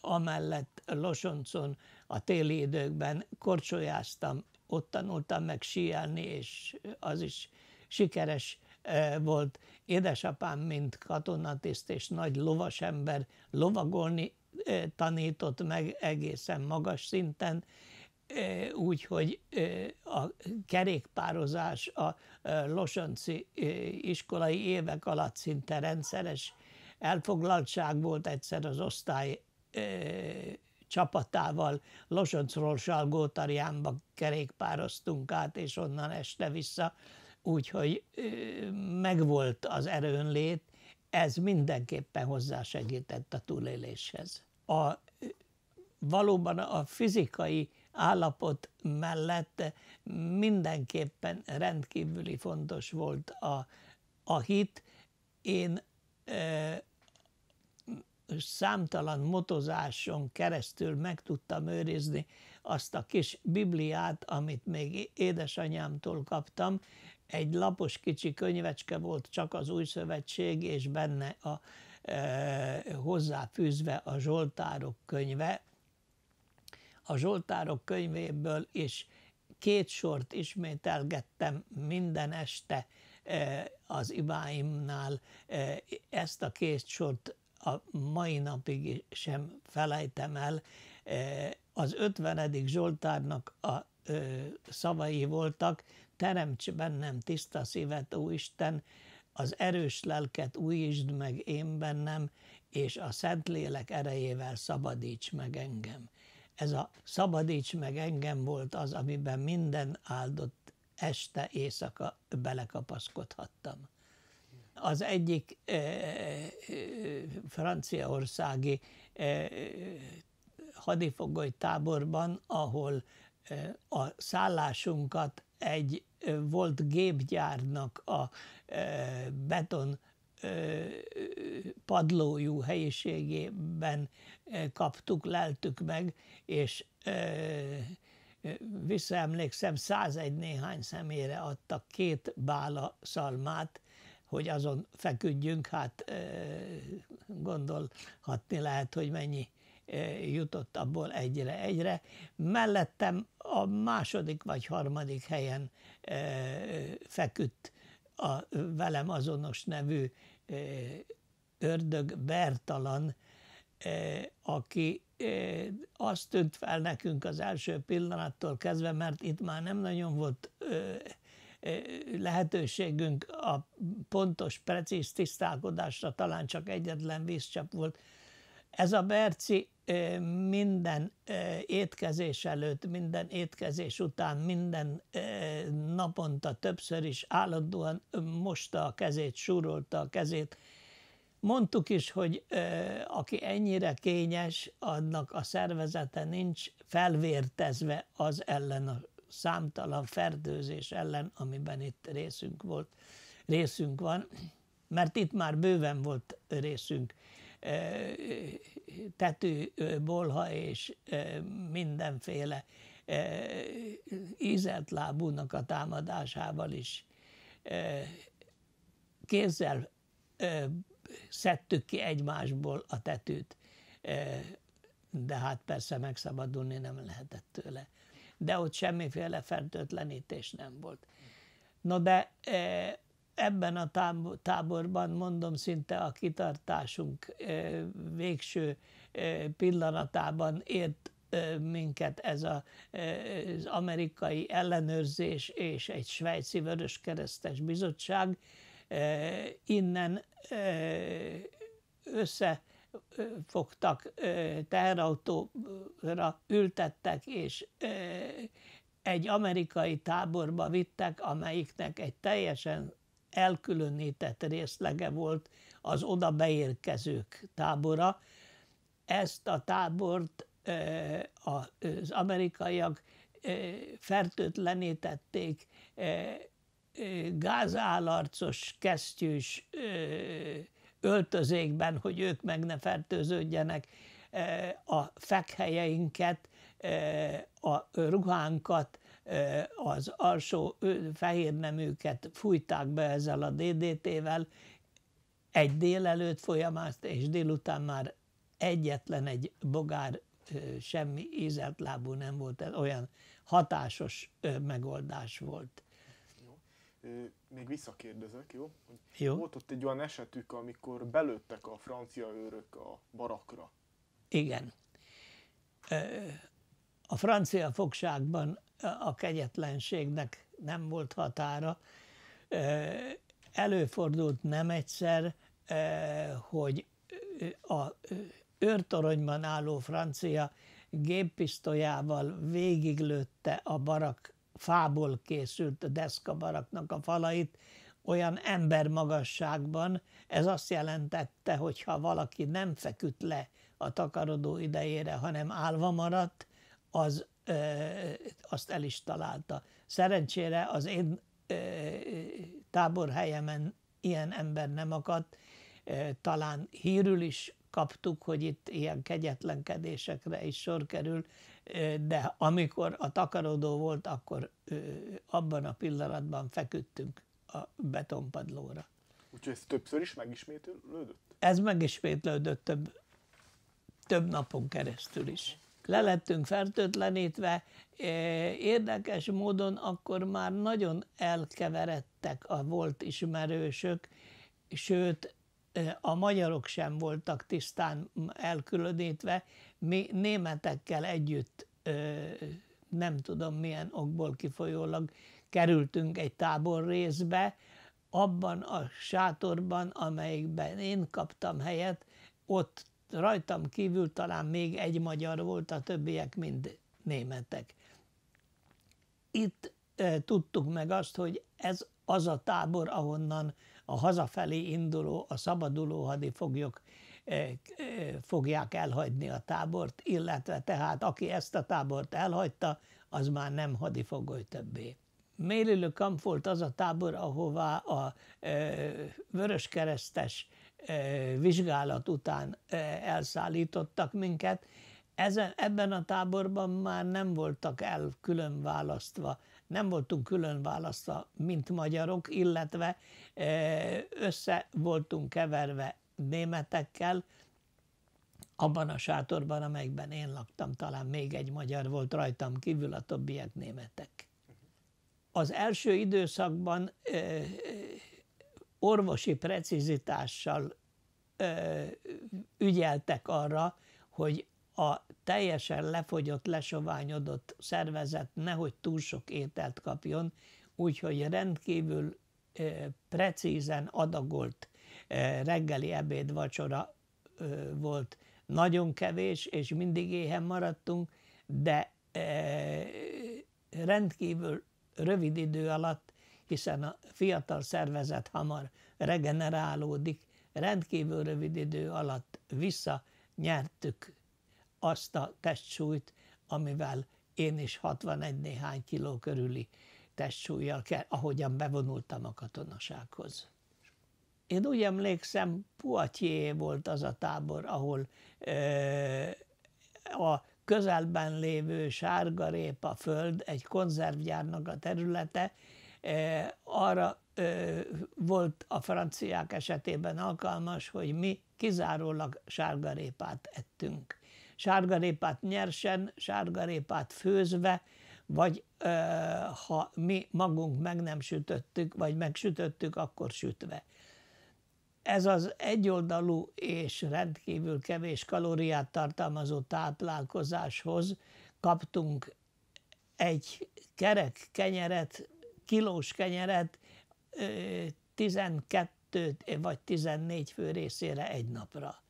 amellett Losoncon a téli időkben korcsolyáztam, ott tanultam meg síelni, és az is sikeres volt. Édesapám, mint katonatiszt és nagy lovasember, lovagolni tanított meg egészen magas szinten, úgyhogy a kerékpározás a Losonci iskolai évek alatt szinte rendszeres elfoglaltság volt egyszer az osztály csapatával Losoncról Salgótarjánba kerékpároztunk át, és onnan este vissza, úgyhogy megvolt az erőnlét, ez mindenképpen hozzásegített a túléléshez. A, valóban a fizikai állapot mellett mindenképpen rendkívüli fontos volt a, a hit. Én számtalan motozáson keresztül meg tudtam őrizni azt a kis bibliát, amit még édesanyámtól kaptam. Egy lapos kicsi könyvecske volt, csak az új szövetség, és benne a, e, hozzáfűzve a Zsoltárok könyve. A Zsoltárok könyvéből is két sort ismételgettem minden este e, az ibáimnál, e, ezt a két sort a mai napig sem felejtem el, az 50. Zsoltárnak a szavai voltak, teremts bennem tiszta szívet, ó Isten, az erős lelket újítsd meg én bennem, és a Szentlélek erejével szabadíts meg engem. Ez a szabadíts meg engem volt az, amiben minden áldott este, éjszaka belekapaszkodhattam az egyik franciaországi hadifogoly táborban, ahol a szállásunkat egy volt gépgyárnak a beton padlójú helyiségében kaptuk, leltük meg, és visszaemlékszem, 101 néhány szemére adtak két bála szalmát, hogy azon feküdjünk, hát gondolhatni lehet, hogy mennyi jutott abból egyre-egyre. Mellettem a második vagy harmadik helyen feküdt a velem azonos nevű ördög Bertalan, aki azt tűnt fel nekünk az első pillanattól kezdve, mert itt már nem nagyon volt lehetőségünk a pontos, precíz tisztálkodásra talán csak egyetlen vízcsap volt. Ez a berci minden étkezés előtt, minden étkezés után, minden naponta többször is állandóan mosta a kezét, súrolta a kezét. Mondtuk is, hogy aki ennyire kényes, annak a szervezete nincs felvértezve az ellen a számtalan fertőzés ellen, amiben itt részünk, volt, részünk van, mert itt már bőven volt részünk tető, bolha és mindenféle ízelt lábúnak a támadásával is kézzel szedtük ki egymásból a tetőt, de hát persze megszabadulni nem lehetett tőle de ott semmiféle fertőtlenítés nem volt. No de e, ebben a táborban mondom szinte a kitartásunk e, végső e, pillanatában ért minket ez a, az amerikai ellenőrzés és egy svájci vöröskeresztes bizottság. Innen össze fogtak, teherautóra ültettek, és egy amerikai táborba vittek, amelyiknek egy teljesen elkülönített részlege volt az oda beérkezők tábora. Ezt a tábort az amerikaiak fertőtlenítették gázállarcos kesztyűs öltözékben, hogy ők meg ne fertőződjenek, e, a fekhelyeinket, e, a ruhánkat, e, az alsó neműket fújták be ezzel a DDT-vel, egy délelőtt folyamát, és délután már egyetlen egy bogár semmi ízelt lábú nem volt, ez olyan hatásos megoldás volt. Jó még visszakérdezek, jó? Hogy jó? Volt ott egy olyan esetük, amikor belőttek a francia őrök a barakra. Igen. A francia fogságban a kegyetlenségnek nem volt határa. Előfordult nem egyszer, hogy a őrtoronyban álló francia géppisztolyával végiglőtte a barak fából készült a deszkabaraknak a falait, olyan embermagasságban, ez azt jelentette, hogy ha valaki nem feküdt le a takarodó idejére, hanem állva maradt, az ö, azt el is találta. Szerencsére az én ö, táborhelyemen ilyen ember nem akadt, ö, talán hírül is kaptuk, hogy itt ilyen kegyetlenkedésekre is sor kerül, de amikor a takarodó volt, akkor abban a pillanatban feküdtünk a betonpadlóra. Úgyhogy ez többször is megismétlődött? Ez megismétlődött több, több napon keresztül is. Le lettünk fertőtlenítve, érdekes módon akkor már nagyon elkeveredtek a volt ismerősök, sőt a magyarok sem voltak tisztán elkülönítve, mi németekkel együtt nem tudom milyen okból kifolyólag kerültünk egy tábor részbe, abban a sátorban, amelyikben én kaptam helyet, ott rajtam kívül talán még egy magyar volt, a többiek mind németek. Itt e, tudtuk meg azt, hogy ez az a tábor, ahonnan a hazafelé induló, a szabaduló hadifoglyok eh, eh, fogják elhagyni a tábort, illetve tehát aki ezt a tábort elhagyta, az már nem hadifogoly többé. Mérülő kamp volt az a tábor, ahová a eh, vöröskeresztes vizsgálat után elszállítottak minket. Ezen, ebben a táborban már nem voltak el külön választva nem voltunk külön választva, mint magyarok, illetve e, össze voltunk keverve németekkel, abban a sátorban, amelyikben én laktam, talán még egy magyar volt rajtam kívül, a többiek németek. Az első időszakban ö, e, e, orvosi precizitással ö, ügyeltek arra, hogy a teljesen lefogyott, lesoványodott szervezet nehogy túl sok ételt kapjon, úgyhogy rendkívül precízen adagolt reggeli ebéd-vacsora volt. Nagyon kevés, és mindig éhen maradtunk, de rendkívül rövid idő alatt, hiszen a fiatal szervezet hamar regenerálódik, rendkívül rövid idő alatt vissza nyertük azt a testsúlyt, amivel én is 61 néhány kiló körüli testsúlyjal, kell, ahogyan bevonultam a katonasághoz. Én úgy emlékszem, Puatyé volt az a tábor, ahol ö, a közelben lévő sárgarépa föld, egy konzervgyárnak a területe, ö, arra ö, volt a franciák esetében alkalmas, hogy mi kizárólag sárgarépát ettünk sárgarépát nyersen, sárgarépát főzve, vagy ö, ha mi magunk meg nem sütöttük, vagy megsütöttük, akkor sütve. Ez az egyoldalú és rendkívül kevés kalóriát tartalmazó táplálkozáshoz kaptunk egy kerek kenyeret, kilós kenyeret 12 vagy 14 fő részére egy napra.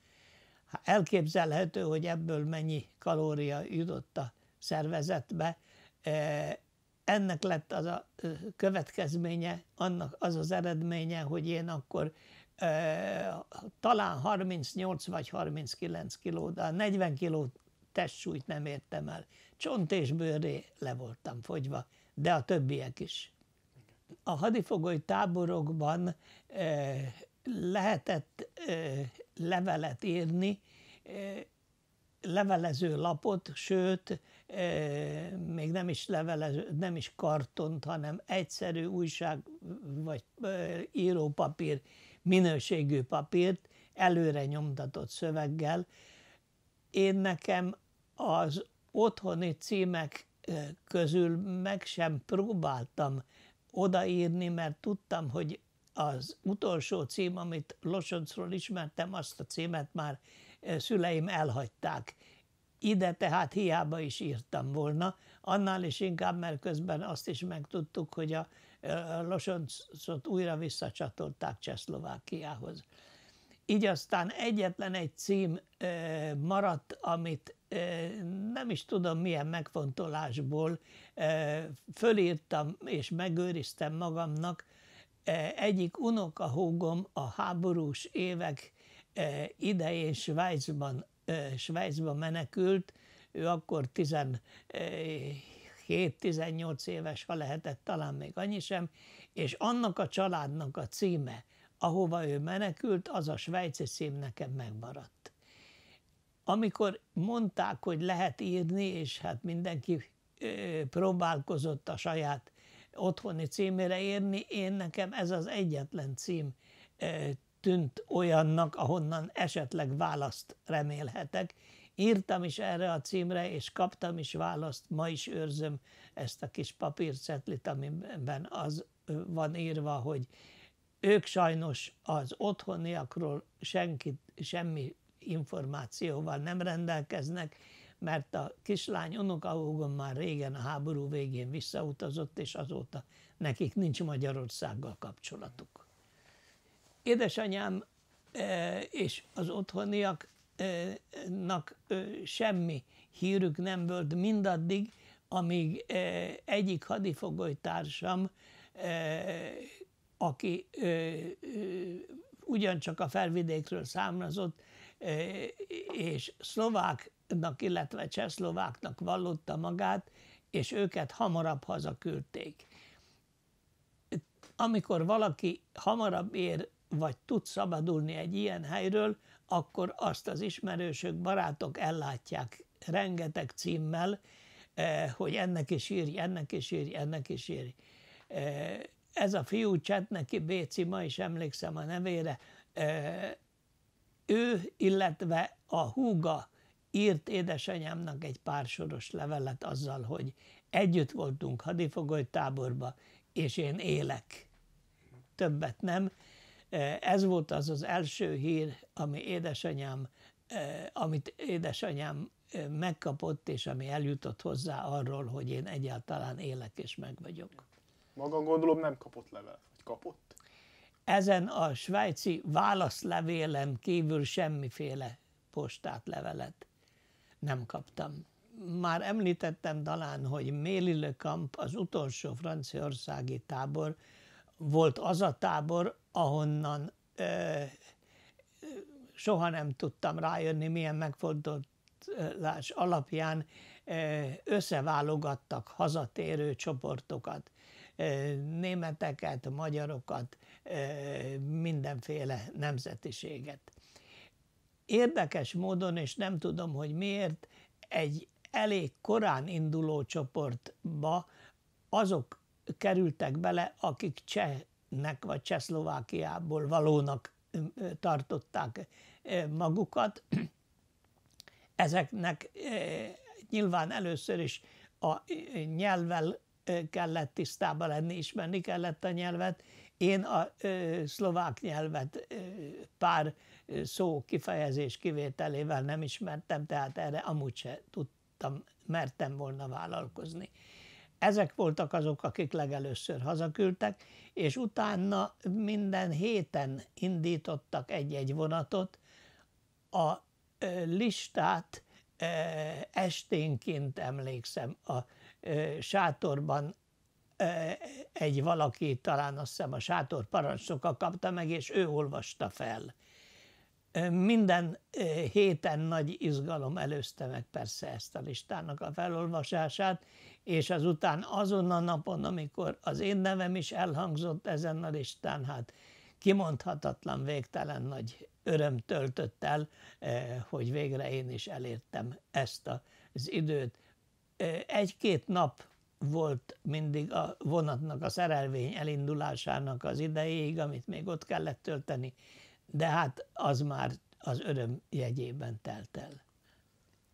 Hát elképzelhető, hogy ebből mennyi kalória jutott a szervezetbe. E, ennek lett az a következménye, annak az az eredménye, hogy én akkor e, talán 38 vagy 39 kiló, de 40 kiló testsúlyt nem értem el. Csont és bőré le voltam fogyva, de a többiek is. A hadifogoly táborokban e, lehetett levelet írni, levelező lapot, sőt, még nem is, levelező, nem is kartont, hanem egyszerű újság vagy írópapír, minőségű papírt, előre nyomtatott szöveggel. Én nekem az otthoni címek közül meg sem próbáltam odaírni, mert tudtam, hogy az utolsó cím, amit Losoncról ismertem, azt a címet már e, szüleim elhagyták. Ide tehát hiába is írtam volna, annál is inkább, mert közben azt is megtudtuk, hogy a e, Losoncot újra visszacsatolták Csehszlovákiához. Így aztán egyetlen egy cím e, maradt, amit nem is tudom milyen megfontolásból fölírtam és megőriztem magamnak, E, egyik unokahúgom a háborús évek e, idején Svájcban, e, Svájcban menekült, ő akkor 17-18 éves, ha lehetett, talán még annyi sem, és annak a családnak a címe, ahova ő menekült, az a svájci cím nekem megmaradt. Amikor mondták, hogy lehet írni, és hát mindenki próbálkozott a saját otthoni címére érni. Én nekem ez az egyetlen cím tűnt olyannak, ahonnan esetleg választ remélhetek. Írtam is erre a címre, és kaptam is választ, ma is őrzöm ezt a kis papírcetlit, amiben az van írva, hogy ők sajnos az otthoniakról senki, semmi információval nem rendelkeznek, mert a kislány unokahúgom már régen a háború végén visszautazott, és azóta nekik nincs Magyarországgal kapcsolatuk. Édesanyám e, és az otthoniaknak e, semmi hírük nem volt mindaddig, amíg e, egyik hadifogolytársam, aki ugyancsak a felvidékről számlazott és szlovák csehoknak, illetve csehszlováknak vallotta magát, és őket hamarabb hazaküldték. Amikor valaki hamarabb ér, vagy tud szabadulni egy ilyen helyről, akkor azt az ismerősök, barátok ellátják rengeteg címmel, eh, hogy ennek is írj, ennek is írj, ennek is írj. Eh, ez a fiú Csett, neki Béci, ma is emlékszem a nevére, eh, ő, illetve a húga írt édesanyámnak egy pár soros levelet azzal, hogy együtt voltunk hadifogoly táborba, és én élek. Többet nem. Ez volt az az első hír, ami édesanyám, amit édesanyám megkapott, és ami eljutott hozzá arról, hogy én egyáltalán élek és meg vagyok. Maga gondolom nem kapott levelet, vagy kapott? Ezen a svájci válaszlevélen kívül semmiféle postát, levelet nem kaptam. Már említettem talán, hogy Méli Camp, az utolsó franciaországi tábor, volt az a tábor, ahonnan ö, soha nem tudtam rájönni, milyen megfordulás alapján ö, összeválogattak hazatérő csoportokat, ö, németeket, magyarokat, ö, mindenféle nemzetiséget. Érdekes módon, és nem tudom, hogy miért, egy elég korán induló csoportba azok kerültek bele, akik csehnek vagy Csehszlovákiából valónak tartották magukat. Ezeknek nyilván először is a nyelvvel kellett tisztában lenni, ismerni kellett a nyelvet. Én a szlovák nyelvet pár szó kifejezés kivételével nem ismertem, tehát erre amúgy se tudtam, mertem volna vállalkozni. Ezek voltak azok, akik legelőször hazaküldtek, és utána minden héten indítottak egy-egy vonatot. A listát esténként emlékszem, a sátorban egy valaki, talán azt hiszem a sátor parancsnoka kapta meg, és ő olvasta fel minden héten nagy izgalom előzte meg persze ezt a listának a felolvasását, és azután azon a napon, amikor az én nevem is elhangzott ezen a listán, hát kimondhatatlan, végtelen nagy öröm töltött el, hogy végre én is elértem ezt az időt. Egy-két nap volt mindig a vonatnak, a szerelvény elindulásának az idejéig, amit még ott kellett tölteni, de hát az már az öröm jegyében telt el.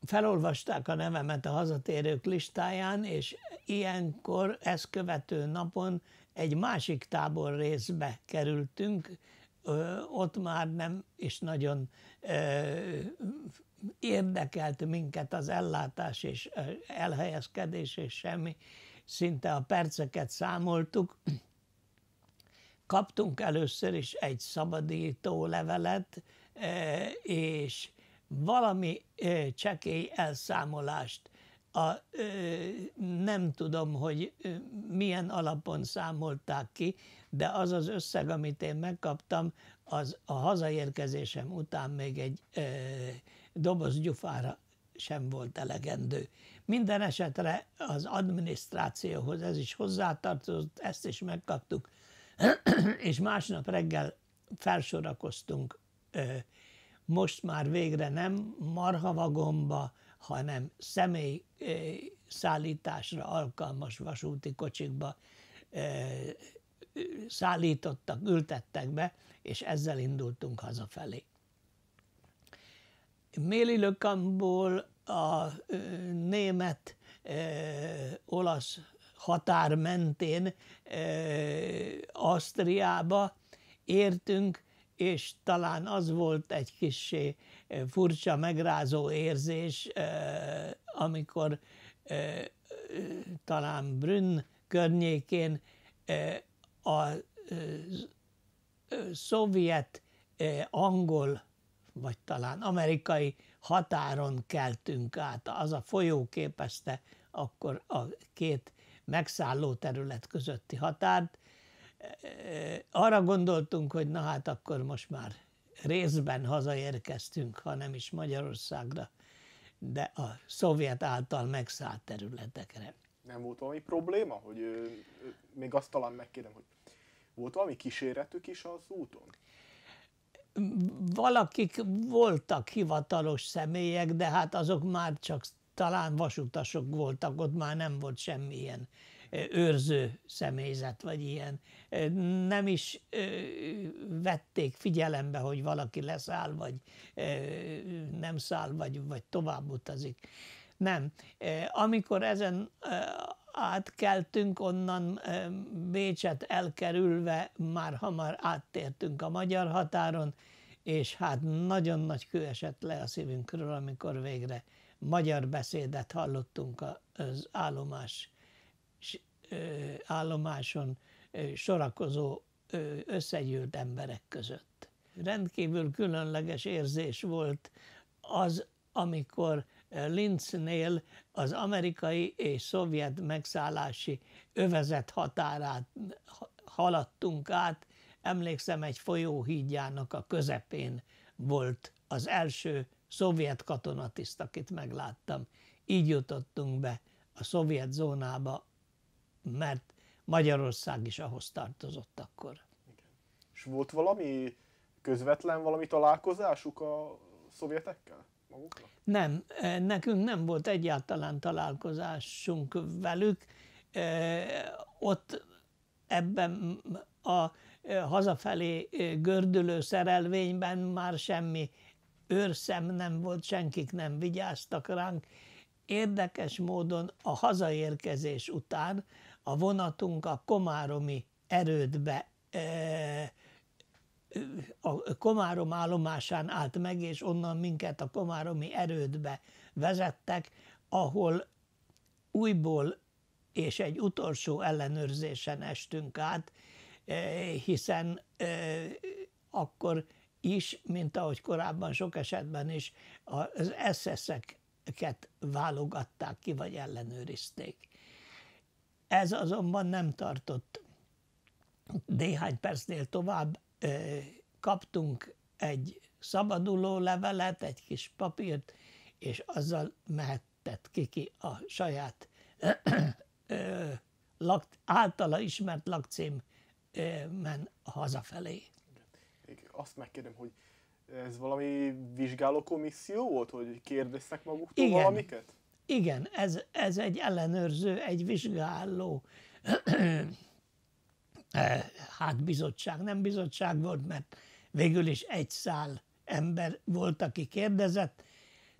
Felolvasták a nevemet a hazatérők listáján, és ilyenkor ezt követő napon egy másik tábor részbe kerültünk, Ö, ott már nem is nagyon ö, érdekelt minket az ellátás és elhelyezkedés és semmi, szinte a perceket számoltuk, kaptunk először is egy szabadító levelet, e, és valami e, csekély elszámolást. A, e, nem tudom, hogy milyen alapon számolták ki, de az az összeg, amit én megkaptam, az a hazaérkezésem után még egy doboz gyufára sem volt elegendő. Minden esetre az adminisztrációhoz ez is hozzátartozott, ezt is megkaptuk. és másnap reggel felsorakoztunk, most már végre nem marhavagomba, hanem személy szállításra alkalmas vasúti kocsikba szállítottak, ültettek be, és ezzel indultunk hazafelé. Mélilökamból a német, olasz határ mentén Ausztriába értünk, és talán az volt egy kis furcsa, megrázó érzés, amikor talán Brünn környékén a szovjet angol vagy talán amerikai határon keltünk át, az a folyó képezte akkor a két megszálló terület közötti határt. Arra gondoltunk, hogy na hát akkor most már részben hazaérkeztünk, ha nem is Magyarországra, de a szovjet által megszállt területekre. Nem volt valami probléma, hogy ö, ö, még azt talán megkérdem, hogy volt valami kíséretük is az úton? Valakik voltak hivatalos személyek, de hát azok már csak talán vasutasok voltak, ott már nem volt semmilyen őrző személyzet, vagy ilyen. Nem is vették figyelembe, hogy valaki leszáll, vagy nem száll, vagy, vagy tovább utazik. Nem. Amikor ezen átkeltünk onnan Bécset elkerülve, már hamar áttértünk a magyar határon, és hát nagyon nagy kő esett le a szívünkről, amikor végre magyar beszédet hallottunk az állomás, állomáson sorakozó összegyűlt emberek között. Rendkívül különleges érzés volt az, amikor Linznél az amerikai és szovjet megszállási övezet határát haladtunk át, emlékszem egy folyóhídjának a közepén volt az első szovjet katonatiszt, akit megláttam. Így jutottunk be a szovjet zónába, mert Magyarország is ahhoz tartozott akkor. És volt valami közvetlen valami találkozásuk a szovjetekkel? Magukra? Nem, nekünk nem volt egyáltalán találkozásunk velük. Ott ebben a hazafelé gördülő szerelvényben már semmi őrszem nem volt, senkik nem vigyáztak ránk. Érdekes módon a hazaérkezés után a vonatunk a komáromi erődbe a Komárom állomásán állt meg, és onnan minket a Komáromi erődbe vezettek, ahol újból és egy utolsó ellenőrzésen estünk át, hiszen akkor is, mint ahogy korábban sok esetben is az SS-eket válogatták ki, vagy ellenőrizték. Ez azonban nem tartott. Néhány percnél tovább kaptunk egy szabaduló levelet, egy kis papírt, és azzal mehetett Kiki a saját lakt, általa ismert lakcímben hazafelé azt megkérdem, hogy ez valami vizsgáló komisszió volt, hogy kérdeztek maguktól Igen. valamiket? Igen, ez, ez egy ellenőrző, egy vizsgáló eh, hát bizottság, nem bizottság volt, mert végül is egy szál ember volt, aki kérdezett.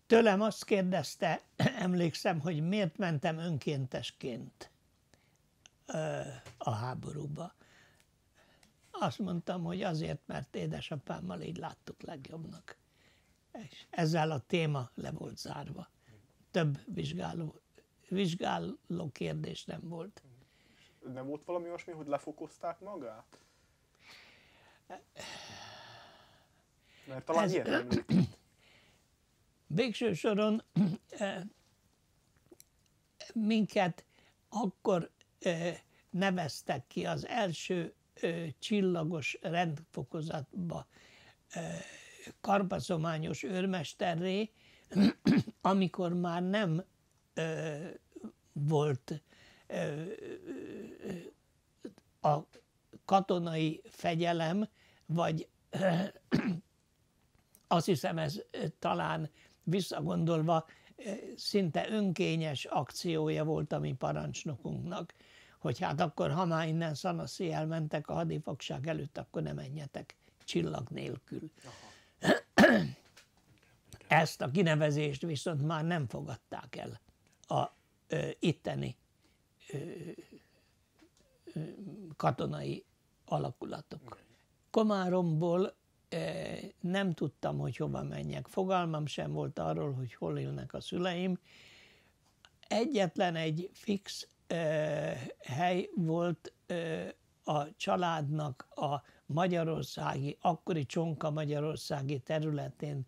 Tőlem azt kérdezte, emlékszem, hogy miért mentem önkéntesként eh, a háborúba. Azt mondtam, hogy azért, mert édesapámmal így láttuk legjobbnak. És ezzel a téma le volt zárva. Több vizsgáló, vizsgáló kérdés nem volt. Nem volt valami olyasmi, hogy lefokozták magát? Mert talán Ez, ilyen Végső soron minket akkor neveztek ki az első csillagos rendfokozatba karbazományos őrmesterré, amikor már nem volt a katonai fegyelem, vagy azt hiszem ez talán visszagondolva szinte önkényes akciója volt a mi parancsnokunknak hogy hát akkor ha már innen szanaszi elmentek a hadifogság előtt, akkor nem menjetek csillag nélkül. Ezt a kinevezést viszont már nem fogadták el a ö, itteni ö, ö, katonai alakulatok. Komáromból nem tudtam, hogy hova menjek. Fogalmam sem volt arról, hogy hol élnek a szüleim. Egyetlen egy fix hely volt a családnak a magyarországi, akkori csonka magyarországi területén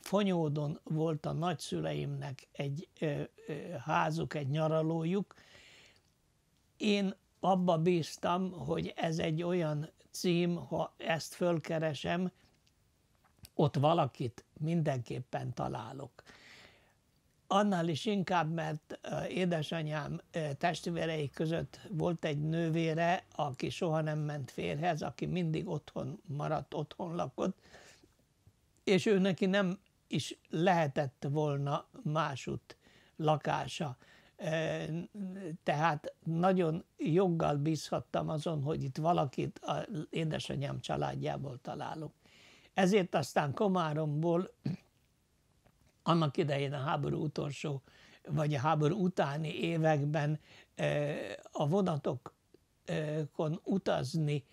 Fonyódon volt a nagyszüleimnek egy házuk, egy nyaralójuk. Én abba bíztam, hogy ez egy olyan cím, ha ezt fölkeresem, ott valakit mindenképpen találok. Annál is inkább, mert édesanyám testvérei között volt egy nővére, aki soha nem ment férhez, aki mindig otthon maradt, otthon lakott, és ő neki nem is lehetett volna másút lakása. Tehát nagyon joggal bízhattam azon, hogy itt valakit az édesanyám családjából találok. Ezért aztán Komáromból annak idején a háború utolsó vagy a háború utáni években a vonatokon utazni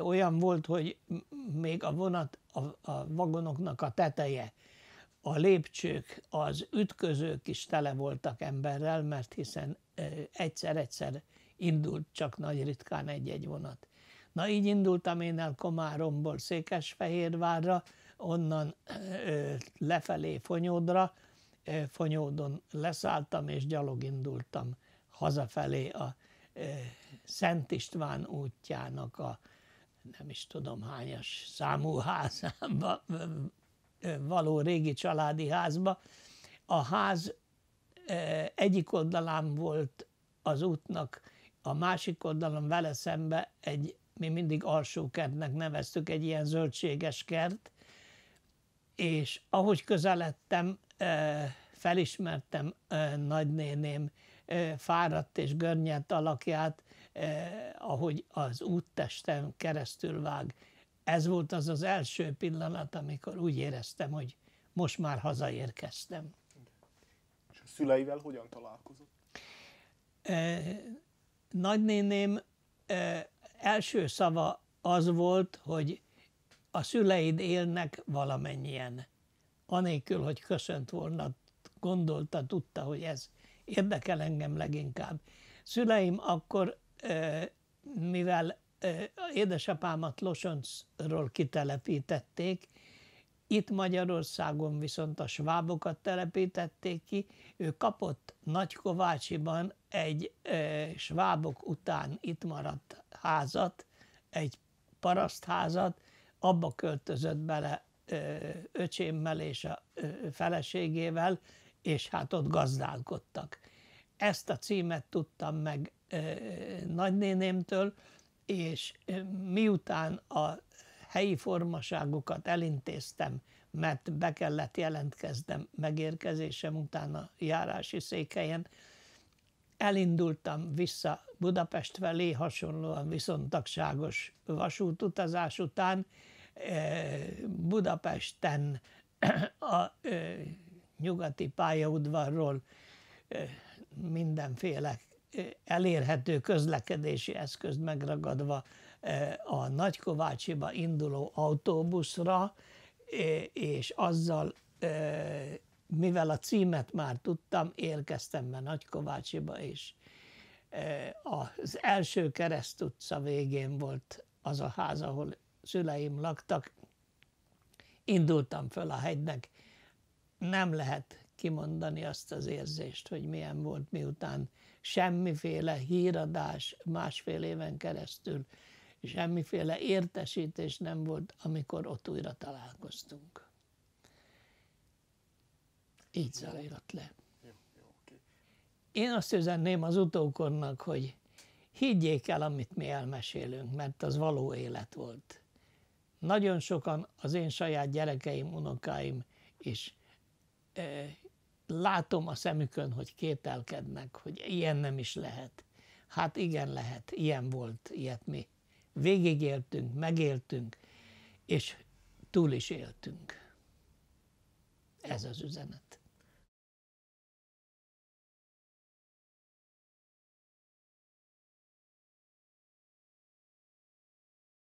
olyan volt, hogy még a vonat, a, a vagonoknak a teteje, a lépcsők, az ütközők is tele voltak emberrel, mert hiszen egyszer-egyszer indult csak nagy ritkán egy-egy vonat. Na így indultam én el Komáromból Székesfehérvárra, onnan lefelé Fonyódra, Fonyódon leszálltam és gyalog indultam hazafelé a Szent István útjának a nem is tudom hányas számú házába, való régi családi házba. A ház egyik oldalán volt az útnak, a másik oldalon vele szembe egy, mi mindig kertnek neveztük, egy ilyen zöldséges kert, és ahogy közeledtem, felismertem nagynéném fáradt és görnyedt alakját, ahogy az úttesten keresztül vág. Ez volt az az első pillanat, amikor úgy éreztem, hogy most már hazaérkeztem. És a szüleivel hogyan találkozott? Nagynéném első szava az volt, hogy a szüleid élnek valamennyien. Anélkül, hogy köszönt volna, gondolta, tudta, hogy ez érdekel engem leginkább. Szüleim akkor, mivel édesapámat Losoncról kitelepítették, itt Magyarországon viszont a svábokat telepítették ki, ő kapott Nagykovácsiban egy svábok után itt maradt házat, egy parasztházat, abba költözött bele öcsémmel és a feleségével, és hát ott gazdálkodtak. Ezt a címet tudtam meg nagynénémtől, és miután a helyi formaságokat elintéztem, mert be kellett jelentkeznem megérkezésem után a járási székelyen, elindultam vissza Budapest felé, hasonlóan viszontagságos vasútutazás után, Budapesten a nyugati pályaudvarról mindenféle elérhető közlekedési eszközt megragadva a Nagykovácsiba induló autóbuszra, és azzal, mivel a címet már tudtam, érkeztem be Nagykovácsiba, és az első keresztutca végén volt az a ház, ahol szüleim laktak, indultam föl a hegynek, nem lehet kimondani azt az érzést, hogy milyen volt, miután semmiféle híradás másfél éven keresztül, semmiféle értesítés nem volt, amikor ott újra találkoztunk. Így zajlott le. Én azt üzenném az utókornak, hogy higgyék el, amit mi elmesélünk, mert az való élet volt. Nagyon sokan, az én saját gyerekeim, unokáim is e, látom a szemükön, hogy kételkednek, hogy ilyen nem is lehet. Hát igen lehet, ilyen volt, ilyet mi. Végigéltünk, megéltünk, és túl is éltünk. Ez az üzenet.